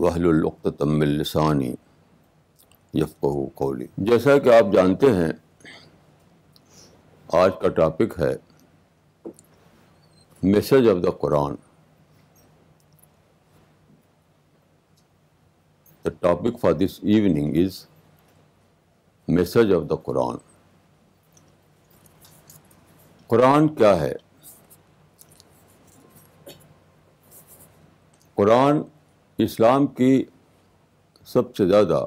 वहलुल्तमिलसानी यफ़ो कौली जैसा कि आप जानते हैं आज का टॉपिक है message of the Quran the topic for this evening is message of the Quran Quran क्या है कुरान इस्लाम की सबसे ज़्यादा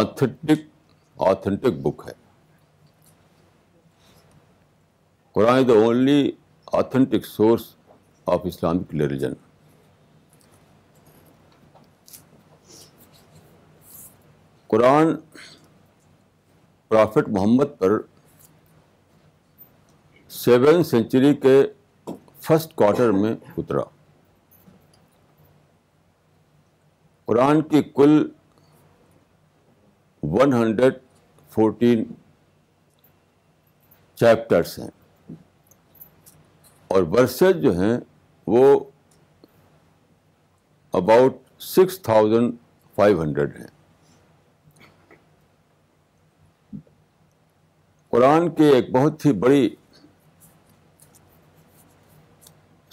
ऑथेंटिक ऑथेंटिक बुक है Quran is the only authentic source of Islamic religion Quran prophet Muhammad पर seven century के first quarter में उतरा कुरान की कुल 114 चैप्टर्स हैं और वर्सेज जो हैं वो अबाउट 6,500 हैं कुरान की एक बहुत ही बड़ी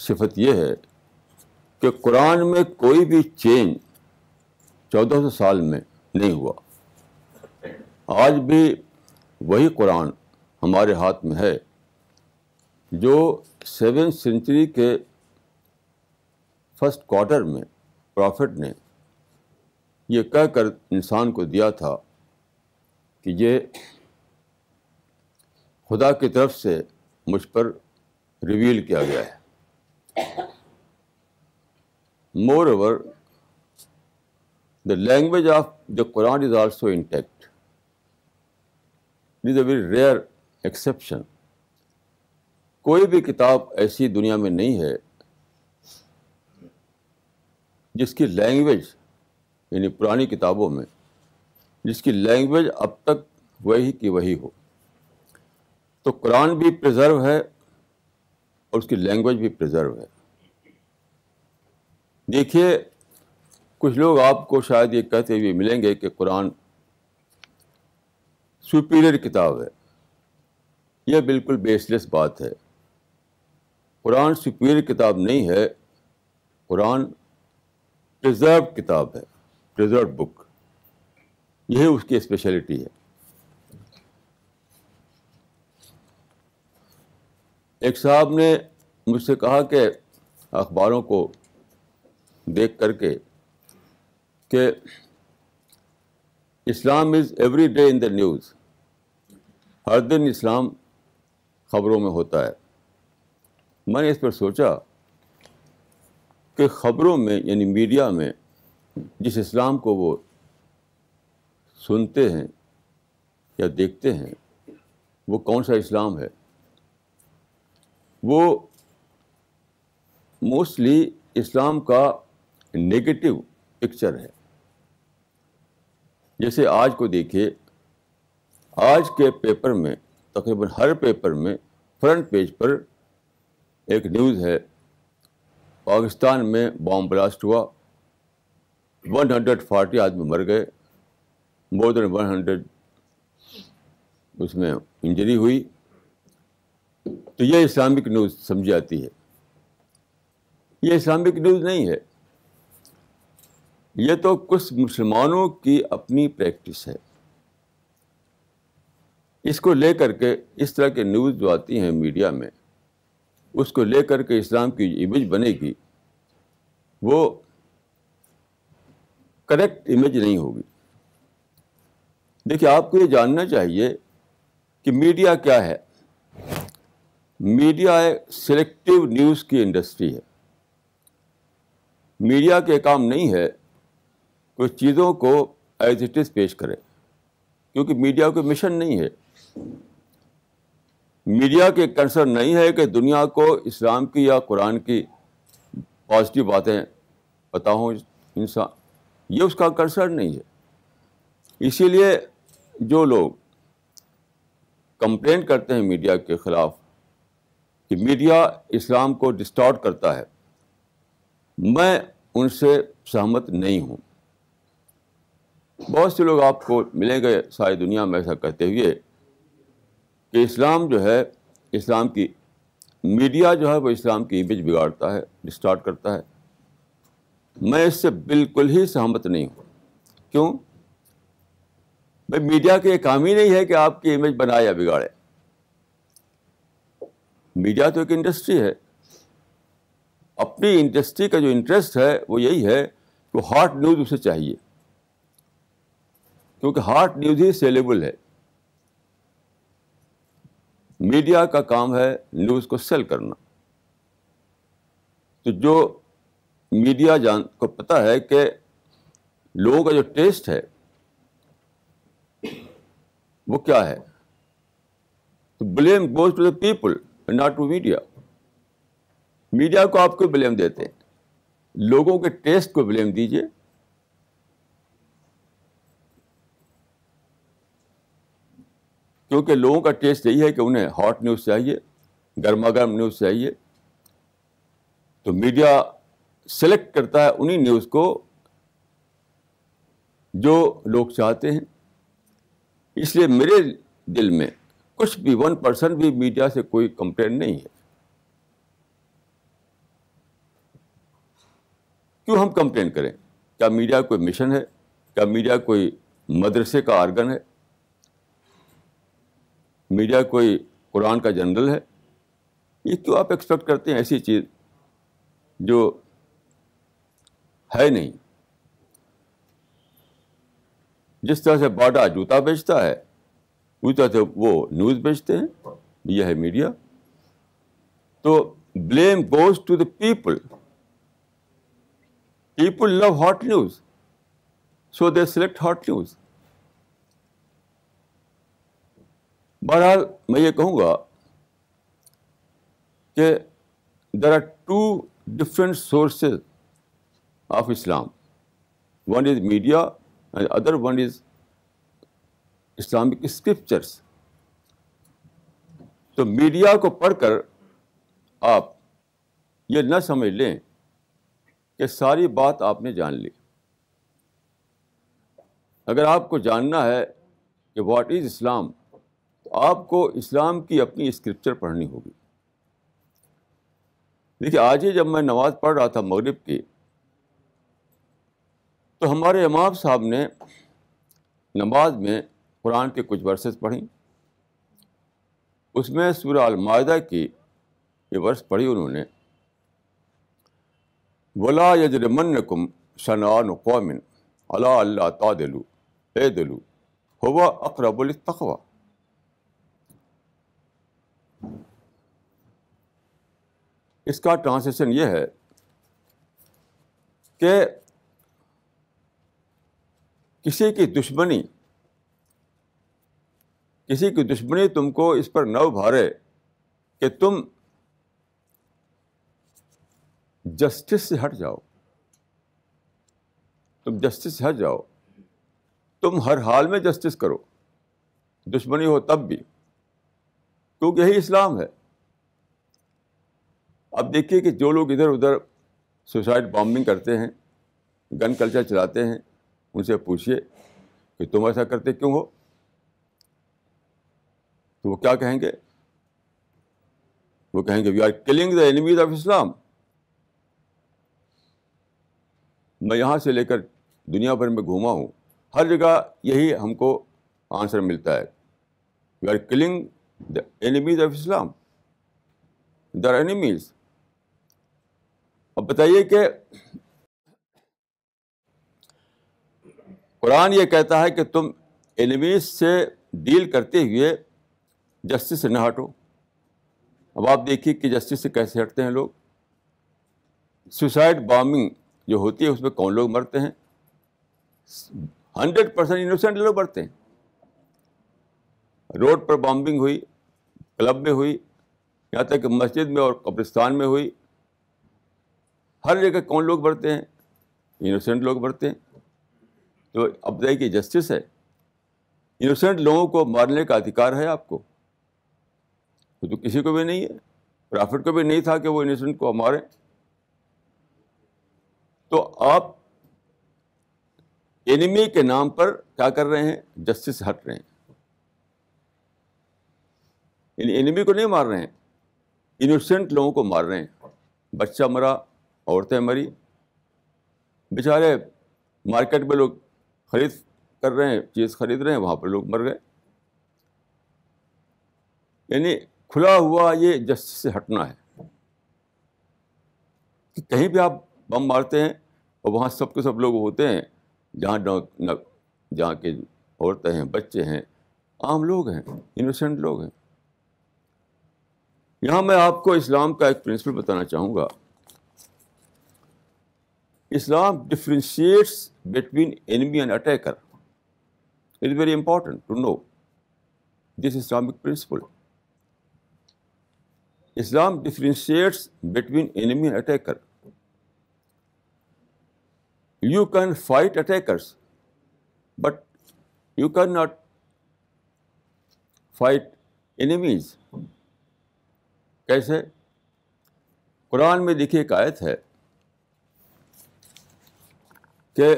सिफत यह है कि कुरान में कोई भी चेंज चौदह सौ साल में नहीं हुआ आज भी वही कुरान हमारे हाथ में है जो सेवन सेंचुरी के फर्स्ट क्वार्टर में प्रॉफिट ने ये कर इंसान को दिया था कि ये खुदा की तरफ से मुझ पर रिवील किया गया है moreover The language of the Quran is also intact. It is a very rare exception. कोई भी किताब ऐसी दुनिया में नहीं है जिसकी लैंग्वेज यानी पुरानी किताबों में जिसकी लैंग्वेज अब तक वही की वही हो तो कुरान भी प्रिजर्व है और उसकी लैंग्वेज भी प्रिजर्व है देखिए कुछ लोग आपको शायद ये कहते हुए मिलेंगे कि कुरान सुपीरियर किताब है यह बिल्कुल बेसलेस बात है कुरान सुपीरियर किताब नहीं है कुरान प्रिजर्व किताब है प्रिजर्व बुक यही उसकी स्पेशलिटी है एक साहब ने मुझसे कहा कि अखबारों को देख करके कि Islam is every day in the news हर दिन इस्लाम ख़बरों में होता है मैंने इस पर सोचा कि ख़बरों में यानी मीडिया में जिस इस्लाम को वो सुनते हैं या देखते हैं वो कौन सा इस्लाम है वो मोस्टली इस्लाम का नेगेटिव पिक्चर है जैसे आज को देखिए आज के पेपर में तकरीबन हर पेपर में फ्रंट पेज पर एक न्यूज़ है पाकिस्तान में बॉम्ब ब्लास्ट हुआ 140 आदमी मर गए मोर देन 100 उसमें इंजरी हुई तो यह इस्लामिक न्यूज़ समझी आती है ये इस्लामिक न्यूज़ नहीं है ये तो कुछ मुसलमानों की अपनी प्रैक्टिस है इसको लेकर के इस तरह के न्यूज़ जो आती हैं मीडिया में उसको लेकर के इस्लाम की इमेज बनेगी वो करेक्ट इमेज नहीं होगी देखिए आपको ये जानना चाहिए कि मीडिया क्या है मीडिया एक सिलेक्टिव न्यूज़ की इंडस्ट्री है मीडिया के काम नहीं है कुछ चीज़ों को एज इट इज़ पेश करें क्योंकि मीडिया का मिशन नहीं है मीडिया के कंसर्न नहीं है कि दुनिया को इस्लाम की या कुरान की पॉजिटिव बातें बताऊँ इंसान ये उसका कंसर्न नहीं है इसीलिए जो लोग कंप्लेंट करते हैं मीडिया के ख़िलाफ़ कि मीडिया इस्लाम को डिस्टॉर्ट करता है मैं उनसे सहमत नहीं हूँ बहुत से लोग आपको मिलेंगे सारी दुनिया में ऐसा कहते हुए कि इस्लाम जो है इस्लाम की मीडिया जो है वो इस्लाम की इमेज बिगाड़ता है डिस्टार्ट करता है मैं इससे बिल्कुल ही सहमत नहीं हूँ क्यों भाई मीडिया के काम ही नहीं है कि आपकी इमेज बनाए या बिगाड़े मीडिया तो एक इंडस्ट्री है अपनी इंडस्ट्री का जो इंटरेस्ट है वो यही है कि हॉट न्यूज़ उसे चाहिए क्योंकि हार्ट न्यूज ही सेलेबल है मीडिया का काम है न्यूज़ को सेल करना तो जो मीडिया जान को पता है कि लोगों का जो टेस्ट है वो क्या है तो blame goes to the people not to media media को आपको ब्लेम देते हैं लोगों के टेस्ट को ब्लेम दीजिए क्योंकि लोगों का टेस्ट यही है कि उन्हें हॉट न्यूज़ चाहिए गर्मा गर्म न्यूज़ चाहिए तो मीडिया सेलेक्ट करता है उन्हीं न्यूज़ को जो लोग चाहते हैं इसलिए मेरे दिल में कुछ भी वन परसेंट भी मीडिया से कोई कंप्लेन नहीं है क्यों हम कंप्लेन करें क्या मीडिया कोई मिशन है क्या मीडिया कोई मदरसे का आर्गन है मीडिया कोई कुरान का जनरल है ये तो आप एक्सपेक्ट करते हैं ऐसी चीज़ जो है नहीं जिस तरह से बाटा जूता बेचता है उसी तरह से वो न्यूज़ बेचते हैं यह है मीडिया तो blame goes to the people people love hot news so they select hot news बहरहाल मैं ये कहूँगा कि there are two different sources of Islam one is media and other one is Islamic scriptures तो media को पढ़ कर आप ये न समझ लें कि सारी बात आपने जान ली अगर आपको जानना है कि वाट इज़ इस्लाम आपको इस्लाम की अपनी स्क्रिप्चर पढ़नी होगी देखिए आज ही जब मैं नमाज़ पढ़ रहा था मगरब की तो हमारे इमाम साहब ने नमाज में कुरान के कुछ वर्सेस पढ़ी उसमें सूर अलमायदा की ये वर्ष पढ़ी उन्होंने वला यजरमन्नकुम कुम शनान कौमिन अला अल्लाह तादलू ए दलू हुआ अकरबुल तखवा इसका ट्रांसलेशन ये है कि किसी की दुश्मनी किसी की दुश्मनी तुमको इस पर न उभारे कि तुम जस्टिस से हट जाओ तुम जस्टिस से हट जाओ तुम हर हाल में जस्टिस करो दुश्मनी हो तब भी क्योंकि यही इस्लाम है अब देखिए कि जो लोग इधर उधर सुसाइड बॉम्बिंग करते हैं गन कल्चर चलाते हैं उनसे पूछिए कि तुम ऐसा करते क्यों हो तो वो क्या कहेंगे वो कहेंगे we are killing the enemies of Islam मैं यहाँ से लेकर दुनिया भर में घूमा हूँ हर जगह यही हमको आंसर मिलता है we are killing the enemies of Islam. They are enemies. अब बताइए कि कुरान ये कहता है कि तुम एनिमीज से डील करते हुए जस्टिस से ना हटो अब आप देखिए कि जस्टिस से कैसे हटते हैं लोग सुसाइड बॉम्बिंग जो होती है उसमें कौन लोग मरते हैं हंड्रेड परसेंट इनोसेंट लोग मरते हैं रोड पर बॉम्बिंग हुई क्लब में हुई यहाँ तक कि मस्जिद में और कब्रिस्तान में हुई हर जगह कौन लोग बढ़ते हैं इनोसेंट लोग बढ़ते हैं तो अब बताइए तो कि जस्टिस है इनोसेंट लोगों को मारने का अधिकार है आपको तो, तो किसी को भी नहीं है प्रॉफिट को भी नहीं था कि वो इनोसेंट को मारें तो आप एनिमी के नाम पर क्या कर रहे हैं जस्टिस हट रहे हैं इन एनिमी को नहीं मार रहे हैं इनोसेंट लोगों को मार रहे हैं बच्चा मरा औरतें मरी बेचारे मार्केट में लोग खरीद कर रहे हैं चीज़ खरीद रहे हैं वहाँ पर लोग मर गए यानी खुला हुआ ये जस्टिस से हटना है कि कहीं भी आप बम मारते हैं और वहाँ सब के सब लोग होते हैं जहाँ जहाँ के औरतें हैं बच्चे हैं आम लोग हैं इनोसेंट लोग हैं यहाँ मैं आपको इस्लाम का एक प्रिंसिपल बताना चाहूंगा Islam differentiates between enemy and attacker it very important to know this Islamic principle Islam differentiates between enemy and attacker you can fight fight but you can cannot fight enemies कैसे कुरान में देखिए एक आयत है कि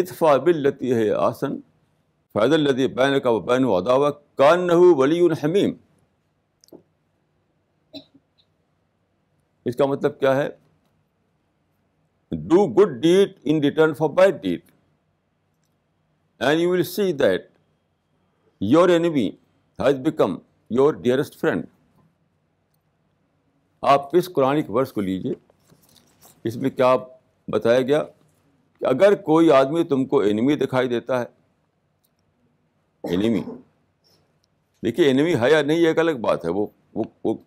इतफ़ा बिल्लती है आसन फ़ैदल्लती बैन का बैन अदावा कान नहू वली हमीम इसका मतलब क्या है do good deed in return for bad deed and you will see that your enemy has become your dearest friend आप इस कुरानिक वर्ष को लीजिए इसमें क्या बताया गया कि अगर कोई आदमी तुमको एनिमी दिखाई देता है एनिमी देखिए एनिमी है या नहीं एक अलग बात है वो वो वो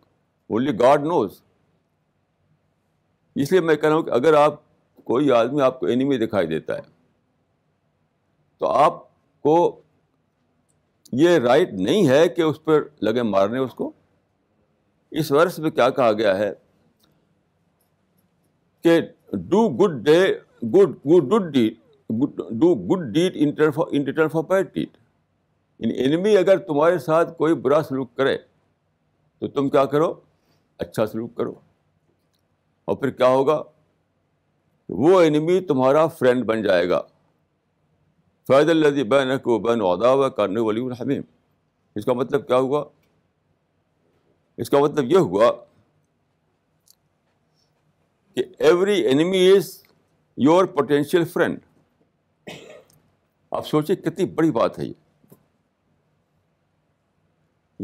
ओनली गॉड नोज इसलिए मैं कह रहा हूं कि अगर आप कोई आदमी आपको एनिमी दिखाई देता है तो आपको ये राइट नहीं है कि उस पर लगे मारने उसको इस वर्ष में क्या कहा गया है कि do good day good good good deed do good deed in return for bad deed in enemy अगर तुम्हारे साथ कोई बुरा सलूक करे तो तुम क्या करो अच्छा सलूक करो और फिर क्या होगा वो एनिमी तुम्हारा फ्रेंड बन जाएगा फ़ैदल बैन को बैन वादा हुआ वाली हमीम इसका मतलब क्या हुआ इसका मतलब यह हुआ कि every enemy is your potential friend आप सोचिए कितनी बड़ी बात है ये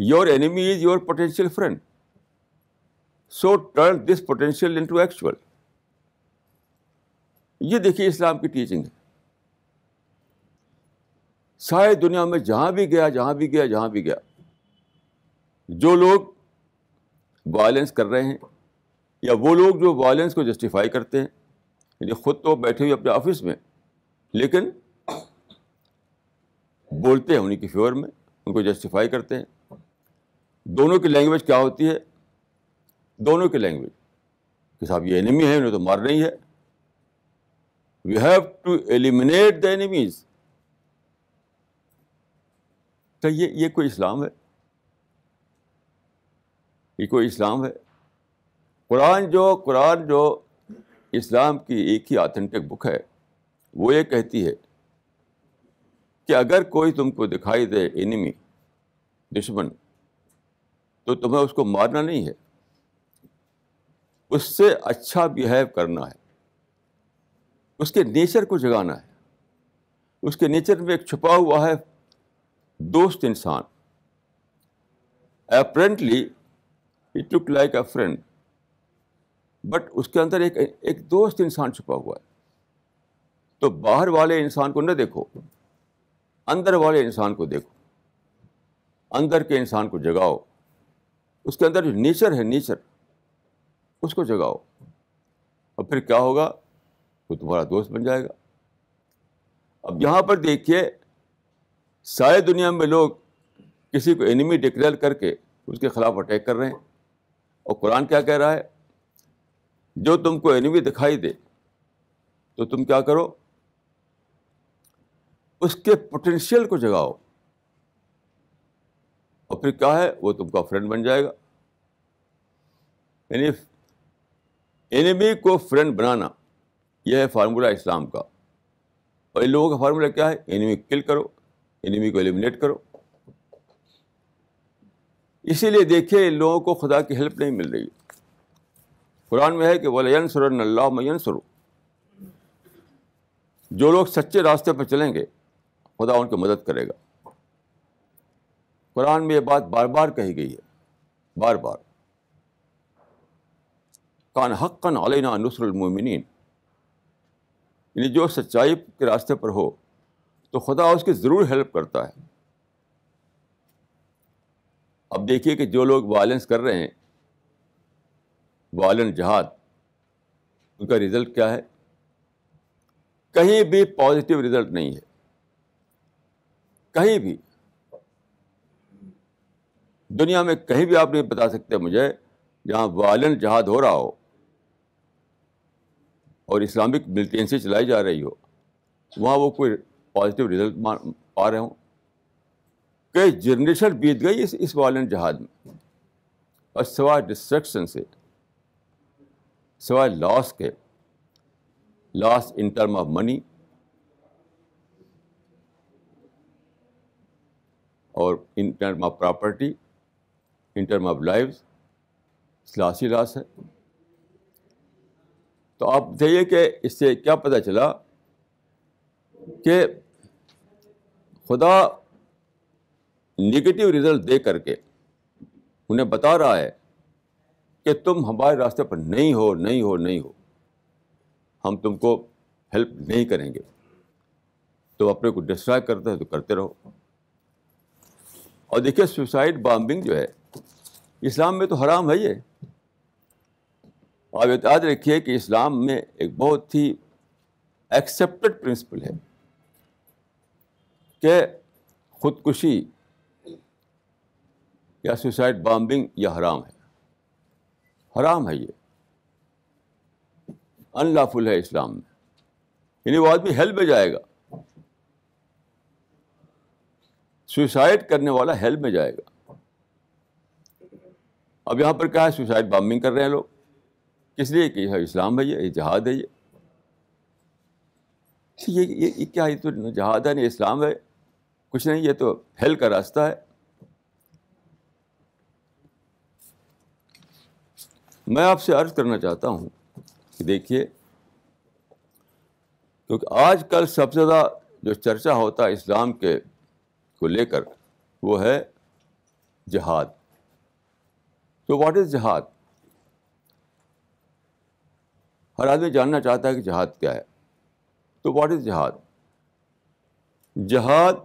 your enemy is your potential friend so turn this potential into actual ये देखिए इस्लाम की टीचिंग है सारी दुनिया में जहाँ भी गया जहाँ भी गया जहाँ भी गया जो लोग वायलेंस कर रहे हैं या वो लोग जो वायलेंस को जस्टिफाई करते हैं यानी ख़ुद तो बैठे हुए अपने ऑफिस में लेकिन बोलते हैं उन्हीं के फेवर में उनको जस्टिफाई करते हैं दोनों की लैंग्वेज क्या होती है दोनों की लैंग्वेज कि साहब ये एनिमी है उन्हें तो मार नहीं है we have to eliminate the enemies तो ये ये कोई इस्लाम है ये कोई इस्लाम है कुरान जो कुरान जो इस्लाम की एक ही ऑथेंटिक बुक है वो ये कहती है कि अगर कोई तुमको दिखाई दे एनिमी दुश्मन तो तुम्हें उसको मारना नहीं है उससे अच्छा बिहेव करना है उसके नेचर को जगाना है उसके नेचर में एक छुपा हुआ है दोस्त इंसान apparently it look like a friend but उसके अंदर एक एक दोस्त इंसान छुपा हुआ है तो बाहर वाले इंसान को न देखो अंदर वाले इंसान को देखो अंदर के इंसान को जगाओ उसके अंदर जो नेचर है नेचर उसको जगाओ और फिर क्या होगा वो तुम्हारा दोस्त बन जाएगा अब यहाँ पर देखिए सारे दुनिया में लोग किसी को एनिमी डिक्लेयर करके उसके खिलाफ अटैक कर रहे हैं और कुरान क्या कह रहा है जो तुमको एनिमी दिखाई दे तो तुम क्या करो उसके पोटेंशियल को जगाओ और फिर क्या है वो तुमका फ्रेंड बन जाएगा यानी एनिमी को फ्रेंड बनाना यह है फार्मूला इस्लाम का और इन लोगों का फार्मूला क्या है एनिमी किल करो एनिमी को एलिमिनेट करो इसीलिए देखिए लोगों को खुदा की हेल्प नहीं मिल रही कुरान में है कि वलयन सुरल्ला मैन सुरु जो लोग सच्चे रास्ते पर चलेंगे खुदा उनकी मदद करेगा कुरान में ये बात बार बार कही गई है बार बार कान हक़ कन अलना नुसरमिन जो सच्चाई के रास्ते पर हो तो खुदा उसकी ज़रूर हेल्प करता है अब देखिए कि जो लोग वायलेंस कर रहे हैं वायलेंट जहाद उनका रिज़ल्ट क्या है कहीं भी पॉजिटिव रिज़ल्ट नहीं है कहीं भी दुनिया में कहीं भी आप नहीं बता सकते मुझे जहाँ वायलेंट जहाद हो रहा हो और इस्लामिक मिलिटेंसी चलाई जा रही हो वहाँ वो कोई पॉजिटिव रिजल्ट पा रहे हूँ कई जनरेशन बीत गई इस इस वायलेंट जहाज में और सिवाय डिस्ट्रक्शन से सिवाय लॉस के loss in term of money और in term of property in term of life loss ही लॉस है तो आप देखिए कि इससे क्या पता चला कि खुदा नेगेटिव रिजल्ट दे करके उन्हें बता रहा है कि तुम हमारे रास्ते पर नहीं हो नहीं हो नहीं हो हम तुमको हेल्प नहीं करेंगे तो अपने को डिस्ट्रॉय करते हैं तो करते रहो और देखिए सुसाइड बॉम्बिंग जो है इस्लाम में तो हराम है ये आप याद रखिए कि इस्लाम में एक बहुत ही एक्सेप्टेड प्रिंसिपल है कि ख़ुदकुशी या सुसाइड बॉम्बिंग यह हराम है हराम है ये अनलाफुल है इस्लाम में यानी वो आदमी हेल्प में जाएगा सुसाइड करने वाला हेल्प में जाएगा अब यहां पर क्या है सुसाइड बॉम्बिंग कर रहे हैं लोग किस लिए कि यह इस्लाम है ये जहाद है ये ये ये, ये क्या ये तो जहाद है ना इस्लाम है कुछ नहीं ये तो हेल का रास्ता है मैं आपसे अर्ज करना चाहता हूं कि देखिए क्योंकि तो आजकल सबसे ज़्यादा जो चर्चा होता है इस्लाम के को लेकर वो है जहाद तो व्हाट इज़ जहाद हर आदमी जानना चाहता है कि जहाद क्या है तो what is jihad jihad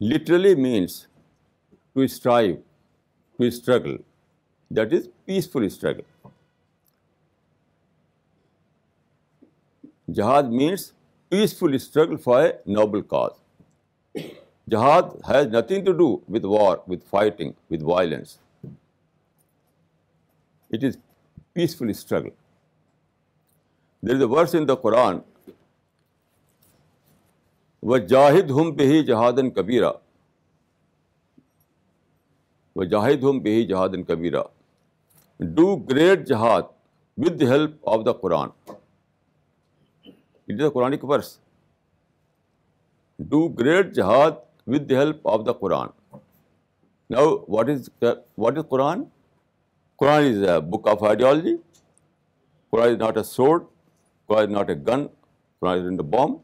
literally means to strive, to struggle, that is peaceful struggle. Jihad means peaceful struggle for a noble cause. Jihad has nothing to do with war, with fighting, with violence. It is peaceful struggle. There is a verse in the Quran व जाहिद हम पे ही जहादन कबीरा व जाहिद हम पे ही जहादन कबीरा do great jihad with the help of the Quran it is the Quranic verse do great jihad with the help of the Quran now what is what is Quran Quran is a book of ideology Quran is not a sword Quran is not a gun Quran is not a bomb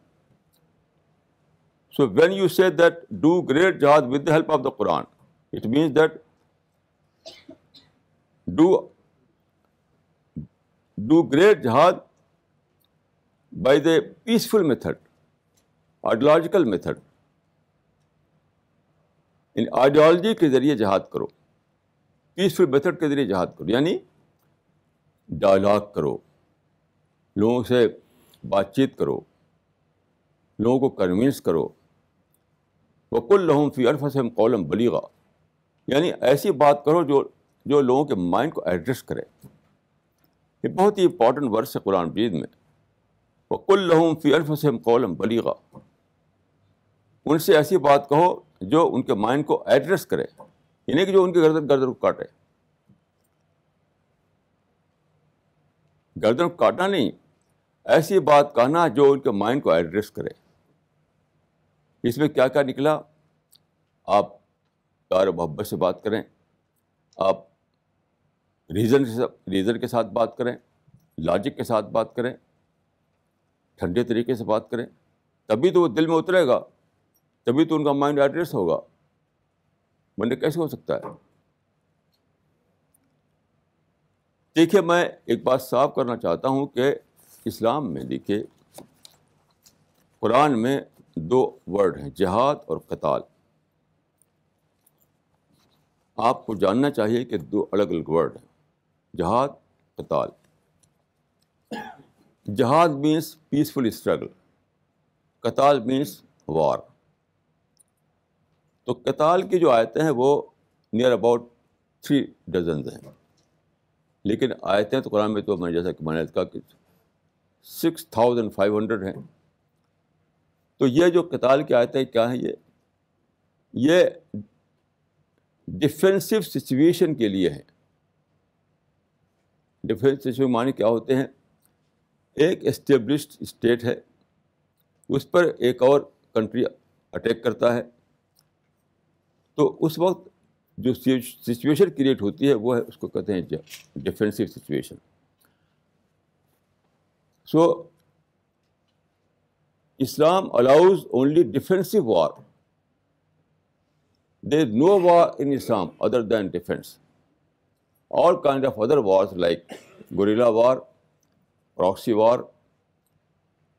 So when you say that do great jihad with the help of the Quran, it means that do, do great jihad by the peaceful method, ideological method. इन ideology के ज़रिए जहाद करो peaceful method के ज़रिए जहाद करो यानी dialogue करो लोगों से बातचीत करो लोगों को कन्विंस करो वकुल्लहम फ़ी अनफसम कौलम बलीगा यानी ऐसी बात करो जो जो लोगों के माइंड को एड्रेस करे ये बहुत ही इंपॉर्टेंट वर्स है कुरान मजीद में वकुल्लहम फ़ी अनफसम कौलम बलीगा उनसे ऐसी बात कहो जो उनके माइंड को एड्रेस करे यानी कि जो उनके गर्दन गर्दन को काटे गर्दन को काटना नहीं ऐसी बात कहना जो उनके माइंड को एड्रेस करे इसमें क्या क्या निकला आप प्यार मोहब्बत से बात करें आप रीज़न से रीज़न के साथ बात करें लॉजिक के साथ बात करें ठंडे तरीके से बात करें तभी तो वो दिल में उतरेगा तभी तो उनका माइंड एड्रेस होगा मैंने कैसे हो सकता है देखिए मैं एक बात साफ करना चाहता हूँ कि इस्लाम में देखिए कुरान में दो वर्ड हैं जहाद और कताल आपको जानना चाहिए कि दो अलग अलग वर्ड हैं जहाद कताल जहाद मीन्स पीसफुल स्ट्रगल कताल मीन्स वार तो कताल की जो आयतें हैं वो नियर अबाउट थ्री डजन हैं लेकिन आयतें तो कुरान में तो मैंने जैसा कि मैंने कहा कि सिक्स थाउजेंड फाइव हंड्रेड हैं तो ये जो कताल की आयतें क्या हैं ये ये डिफेंसिव सिचुएशन के लिए है डिफेंस सिचुएशन माने क्या होते हैं एक इस्टेब्लिश स्टेट है उस पर एक और कंट्री अटैक करता है तो उस वक्त जो सिचुएशन क्रिएट होती है वो है उसको कहते हैं defensive situation so Islam allows only defensive war. There is no war in Islam other than defense. All kinds of other wars like guerrilla war, proxy war,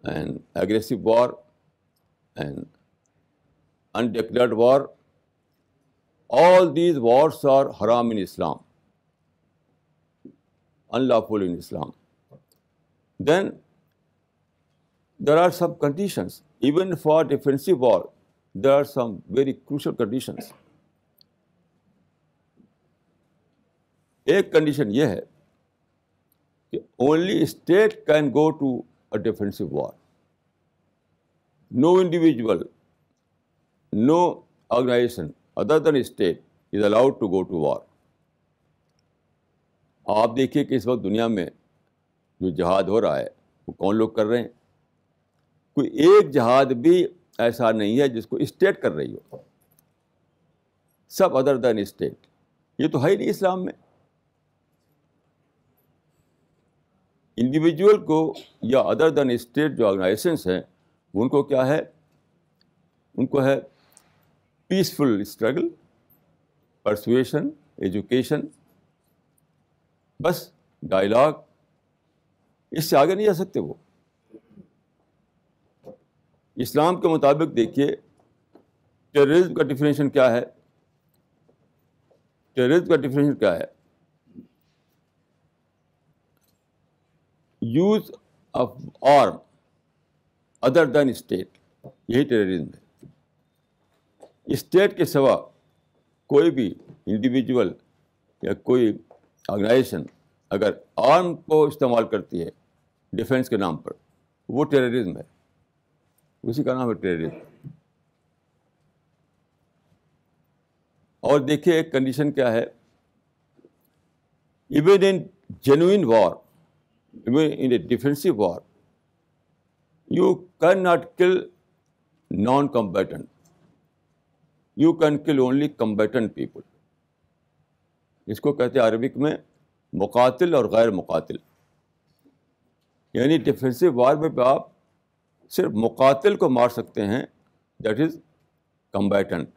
and aggressive war, and undeclared war, all these wars are haram in Islam, unlawful in Islam. Then there are some conditions even for defensive war there are some very crucial conditions एक condition यह है कि only state can go to a defensive war no individual no organisation other than state is allowed to go to war आप देखिए कि इस वक्त दुनिया में जो जहाद हो रहा है वो कौन लोग कर रहे हैं कोई एक जहाज भी ऐसा नहीं है जिसको स्टेट कर रही हो सब अदर देन स्टेट ये तो है ही नहीं इस्लाम में इंडिविजुअल को या अदर देन स्टेट जो ऑर्गेनाइजेशंस हैं उनको क्या है उनको है पीसफुल स्ट्रगल परसुएशन एजुकेशन बस डायलॉग इससे आगे नहीं जा सकते वो इस्लाम के मुताबिक देखिए टेररिज्म का डिफिनेशन क्या है टेररिज्म का डिफिनेशन क्या है use of arm other than state यही टेररिज्म है स्टेट के सिवा कोई भी इंडिविजुअल या कोई ऑर्गेनाइजेशन अगर आर्म को इस्तेमाल करती है डिफेंस के नाम पर वो टेररिज्म है उसी का नाम है प्रेरित और देखिए एक कंडीशन क्या है even in genuine war even in a defensive war you can not kill non combatant you can kill only combatant people इसको कहते हैं अरबिक में मुकातिल और गैर मुकातिल यानी डिफेंसिव वार में आप सिर्फ मुकातिल को मार सकते हैं दैट इज़ कम्बैटेंट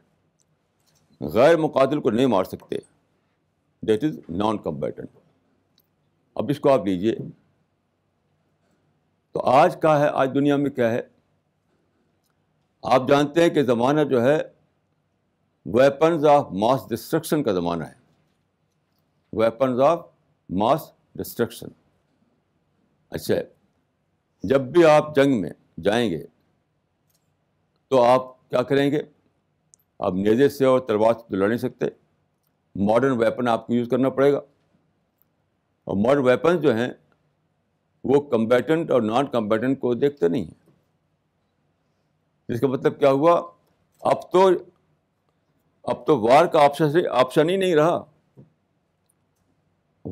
गैर मुकातिल को नहीं मार सकते दैट इज़ नॉन कम्बैटेंट अब इसको आप लीजिए तो आज क्या है आज दुनिया में क्या है आप जानते हैं कि ज़माना जो है वेपन्स ऑफ मास डिस्ट्रक्शन का ज़माना है वेपन्स ऑफ मास डिस्ट्रक्शन अच्छा जब भी आप जंग में जाएंगे तो आप क्या करेंगे आप नेजे से और तलवार से तो लड़ नहीं सकते मॉडर्न वेपन आपको यूज़ करना पड़ेगा और मॉडर्न वेपन जो हैं वो कम्बैटेंट और नॉन कम्बैटेंट को देखते नहीं हैं इसका मतलब क्या हुआ अब तो अब तो वार का ऑप्शन ऑप्शन ही नहीं रहा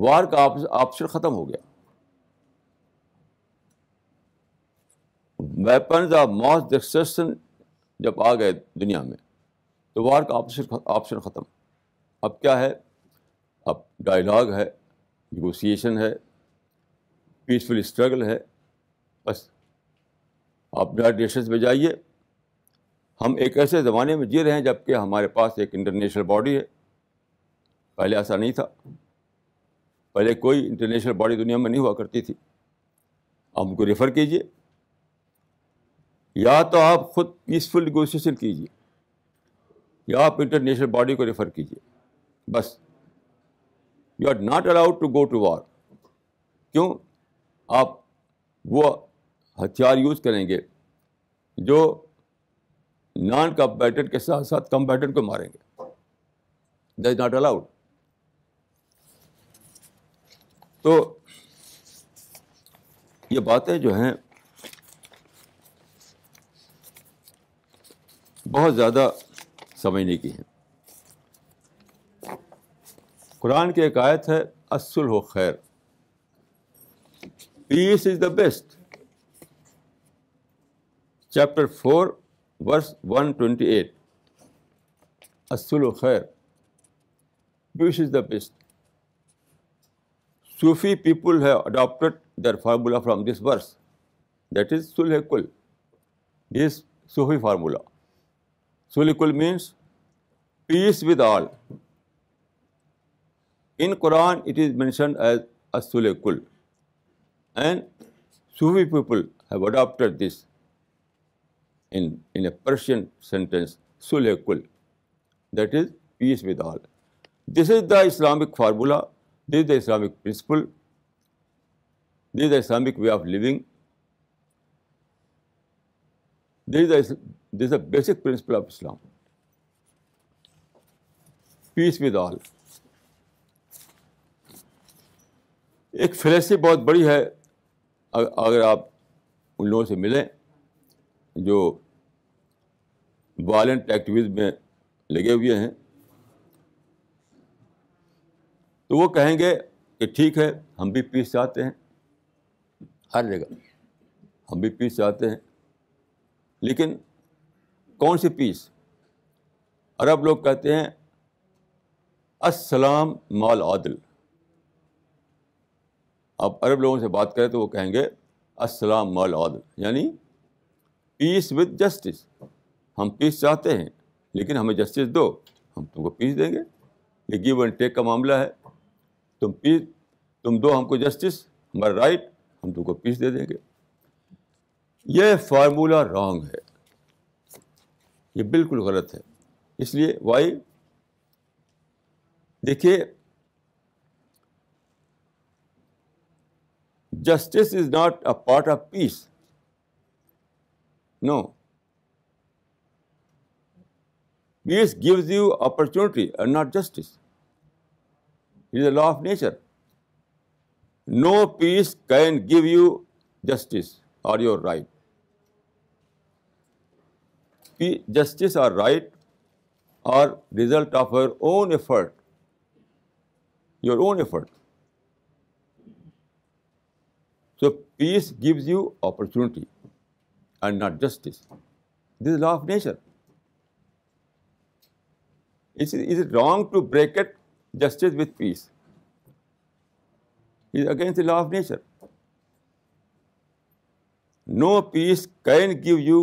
वार का ऑप्शन ख़त्म हो गया वेपन्स ऑफ मॉस डिस्ट्रक्शन जब आ गए दुनिया में तो वार का ऑप्शन ऑप्शन ख़त्म अब क्या है अब डायलॉग है निगोसिएशन है पीसफुल स्ट्रगल है बस आप डायरेक्ट में जाइए हम एक ऐसे ज़माने में जी रहे हैं जबकि हमारे पास एक इंटरनेशनल बॉडी है पहले ऐसा नहीं था पहले कोई इंटरनेशनल बॉडी दुनिया में नहीं हुआ करती थी हमको रेफ़र कीजिए या तो आप ख़ुद पीसफुल नगोशिएशन कीजिए या आप इंटरनेशनल बॉडी को रेफ़र कीजिए बस you are not allowed to go to war क्यों आप वो हथियार यूज़ करेंगे जो नॉन कम्बैटेंट के साथ साथ कम्बैटेंट को मारेंगे दैट इज़ नॉट अलाउड तो ये बातें जो हैं बहुत ज़्यादा समझने की है कुरान की एक आयत है असुल हो खैर peace is the best chapter four verse one twenty eight असुल खैर peace is the best Sufi people है adopted their formula from this verse That is Sulh Kul. This Sufi formula. Sulikul means peace with all. In Quran, it is mentioned as Asulikul. And Sufi people have adopted this in, in a Persian sentence, Sulekul. That is peace with all. This is the Islamic formula. This is the Islamic principle. This is the Islamic way of living. This is, a, this is a basic principle of Islam. Peace एक फिलसी बहुत बड़ी है अगर आप उन लोगों से मिलें जो वायलेंट एक्टिविज में लगे हुए हैं तो वो कहेंगे कि ठीक है हम भी पीस चाहते हैं हर जगह हम भी पीस चाहते हैं लेकिन कौन सी पीस अरब लोग कहते हैं असलाम माल आदल आप अरब लोगों से बात करें तो वो कहेंगे असलाम माल आदल यानी पीस विद जस्टिस हम पीस चाहते हैं लेकिन हमें जस्टिस दो हम तुमको पीस देंगे ये गिव एंड टेक का मामला है तुम पीस तुम दो हमको जस्टिस हमारा राइट हम तुमको पीस दे देंगे यह फार्मूला रॉन्ग है ये बिल्कुल गलत है इसलिए वाई देखिए justice is not a part of peace no peace gives you opportunity and not justice it is the law of nature no peace can give you justice are your right कि justice are right are result of your own effort your own effort so peace gives you opportunity and not justice this law of nature is is it wrong to break it justice with peace is against the law of nature no peace can give you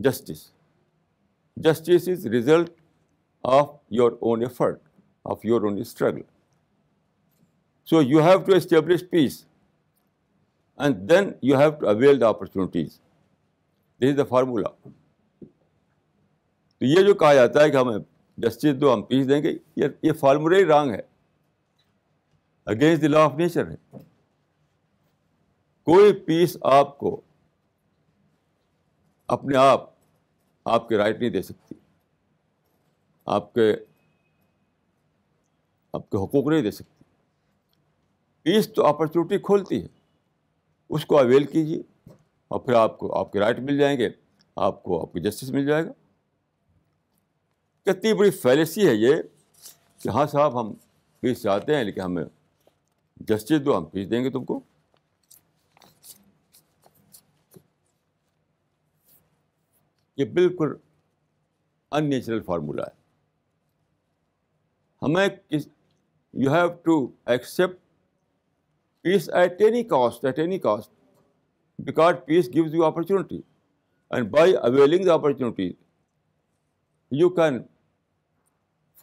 justice. Justice is result of your own effort, of your own struggle. So you have to establish peace and then you have to avail the opportunities. This is the formula. तो ये जो कहा जाता है कि हमें justice दो हम पीस देंगे ये ये फार्मूला ही रॉन्ग है against the law of nature है कोई पीस आपको अपने आप आपके राइट नहीं दे सकती आपके आपके हकूक नहीं दे सकती पीस तो अपॉर्चुनिटी खोलती है उसको अवेल कीजिए और फिर आपको आपके राइट मिल जाएंगे आपको आपकी जस्टिस मिल जाएगा कितनी बड़ी फैलेसी है ये कि हाँ साहब हम पीस चाहते हैं लेकिन हमें जस्टिस दो हम पीस देंगे तुमको ये बिल्कुल अननेचुरल फार्मूला है हमें किस you have to accept peace at any cost at any cost because peace gives you opportunity and by availing the opportunity you can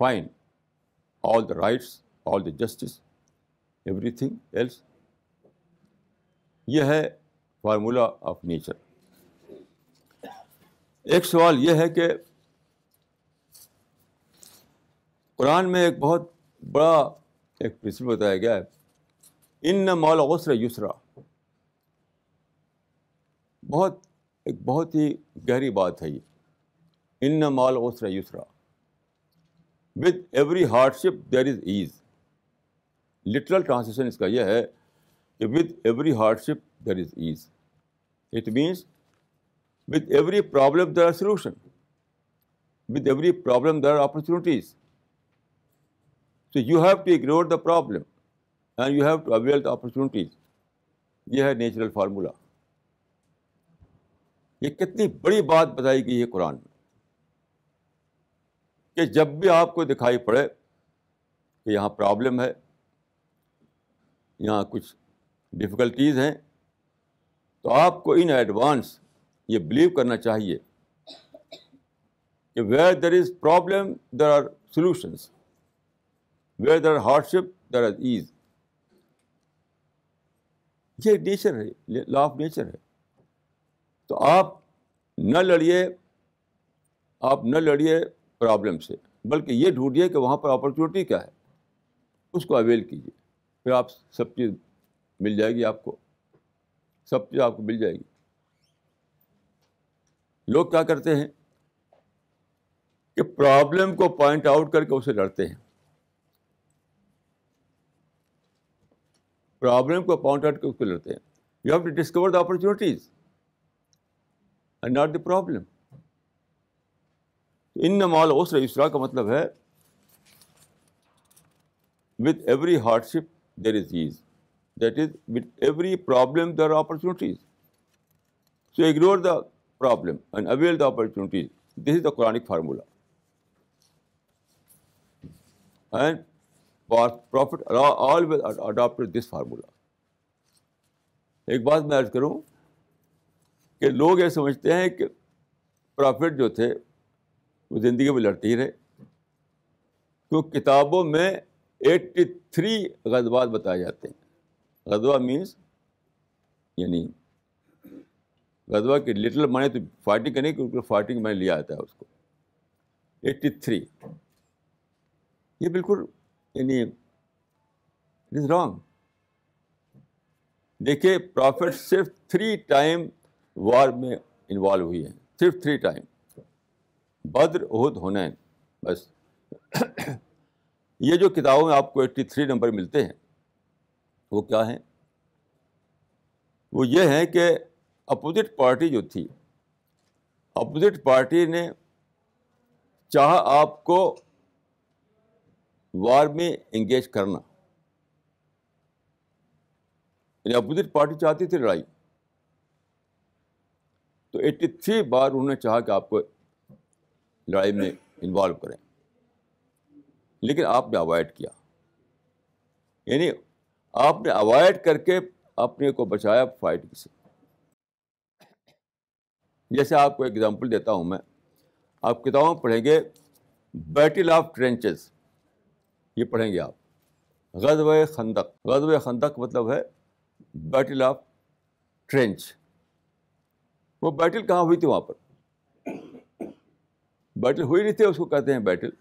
find all the rights all the justice everything else यह है formula of nature एक सवाल यह है कि कुरान में एक बहुत बड़ा एक प्रिंसिपल बताया गया है इन न मौल गसर युसरा बहुत एक बहुत ही गहरी बात है ये इन न मौल गसर युसरा with every hardship there is ease literal translation इसका यह है कि with every hardship there is ease it means With every problem, there are solution With every problem, there are opportunities. So you have to ignore the problem and you have to avail the opportunities. यह है natural formula ये कितनी बड़ी बात बताई गई है कुरान में कि जब भी आपको दिखाई पड़े कि यहाँ प्रॉब्लम है यहाँ कुछ डिफ़िकल्टीज़ हैं तो आपको इन एडवांस ये बिलीव करना चाहिए कि where there is problem there are solutions where there are hardship there are ease ये नेचर है लॉ ऑफ नेचर है तो आप न लड़िए आप न लड़िए प्रॉब्लम से बल्कि ये ढूंढिए कि वहाँ पर अपॉर्चुनिटी क्या है उसको अवेल कीजिए फिर आप सब चीज़ मिल जाएगी आपको सब चीज़ आपको मिल जाएगी लोग क्या करते हैं कि प्रॉब्लम को पॉइंट आउट करके उसे लड़ते हैं प्रॉब्लम को पॉइंट आउट करके उसे लड़ते हैं you have to discover the opportunities and not the problem इन नमाल उसर इसरा का मतलब है with every hardship there is ease that is with every problem there are opportunities ignore the problem and avail the opportunity. This is the Quranic formula. And Prophet always adopted this formula. एक बात मैं अर्ज करूं कि लोग ये समझते हैं कि प्रॉफिट जो थे वो ज़िंदगी में लड़ते ही रहे तो किताबों में 83 गजबात बताए जाते हैं गजवा मीन्स यानी गजवा के लिटिल माने तो फाइटिंग नहीं के फाइटिंग मैंने लिया आता है उसको एट्टी थ्री ये बिल्कुल यानी इट इज़ रॉन्ग देखिए प्रॉफिट सिर्फ थ्री टाइम वार में इन्वॉल्व हुई है सिर्फ थ्री टाइम बद्र उहद हुनैन बस ये जो किताबों में आपको एट्टी थ्री नंबर मिलते हैं वो क्या है वो ये है कि अपोजिट पार्टी जो थी अपोजिट पार्टी ने चाह आपको वार में एंगेज करना अपोजिट पार्टी चाहती थी लड़ाई तो 83 बार उन्होंने चाहा कि आपको लड़ाई में इन्वॉल्व करें लेकिन आपने अवॉइड किया यानी आपने अवॉइड करके अपने को बचाया फाइट से जैसे आपको एग्जांपल देता हूं मैं आप किताबों पढ़ेंगे बैटिल ऑफ ट्रेंचेस ये पढ़ेंगे आप गज व खंदक ग़ज़ व खंदक मतलब है बैटल ऑफ ट्रेंच वो बैटिल कहाँ हुई थी वहाँ पर बैटल हुई नहीं थी उसको कहते हैं बैटल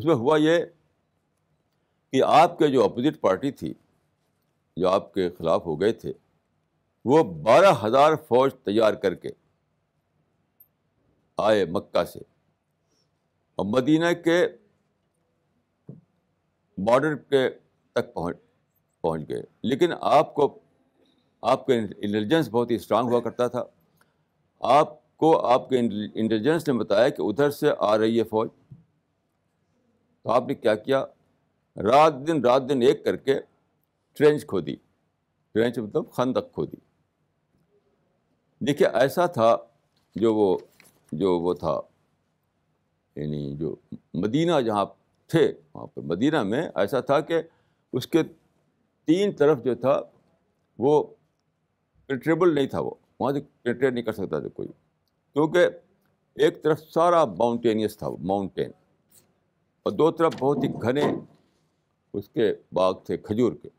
उसमें हुआ ये कि आपके जो अपोजिट पार्टी थी जो आपके खिलाफ हो गए थे वो बारह हजार फौज तैयार करके आए मक्का से और मदीना के बॉर्डर के तक पहुंच पहुंच गए लेकिन आपको आपके इंटेलिजेंस बहुत ही स्ट्रांग हुआ करता था आपको आपके इंटेलिजेंस ने बताया कि उधर से आ रही है फौज तो आपने क्या किया रात दिन रात दिन एक करके ट्रेंच खोदी ट्रेंच मतलब खंदक खोदी देखिए ऐसा था जो वो जो वो था यानी जो मदीना जहाँ थे वहाँ पर मदीना में ऐसा था कि उसके तीन तरफ जो था वो पेट्रेबल नहीं था वो वहाँ से पेट्रेट नहीं कर सकता था कोई क्योंकि एक तरफ सारा माउंटेनियस था वो माउंटेन और दो तरफ बहुत ही घने उसके बाग थे खजूर के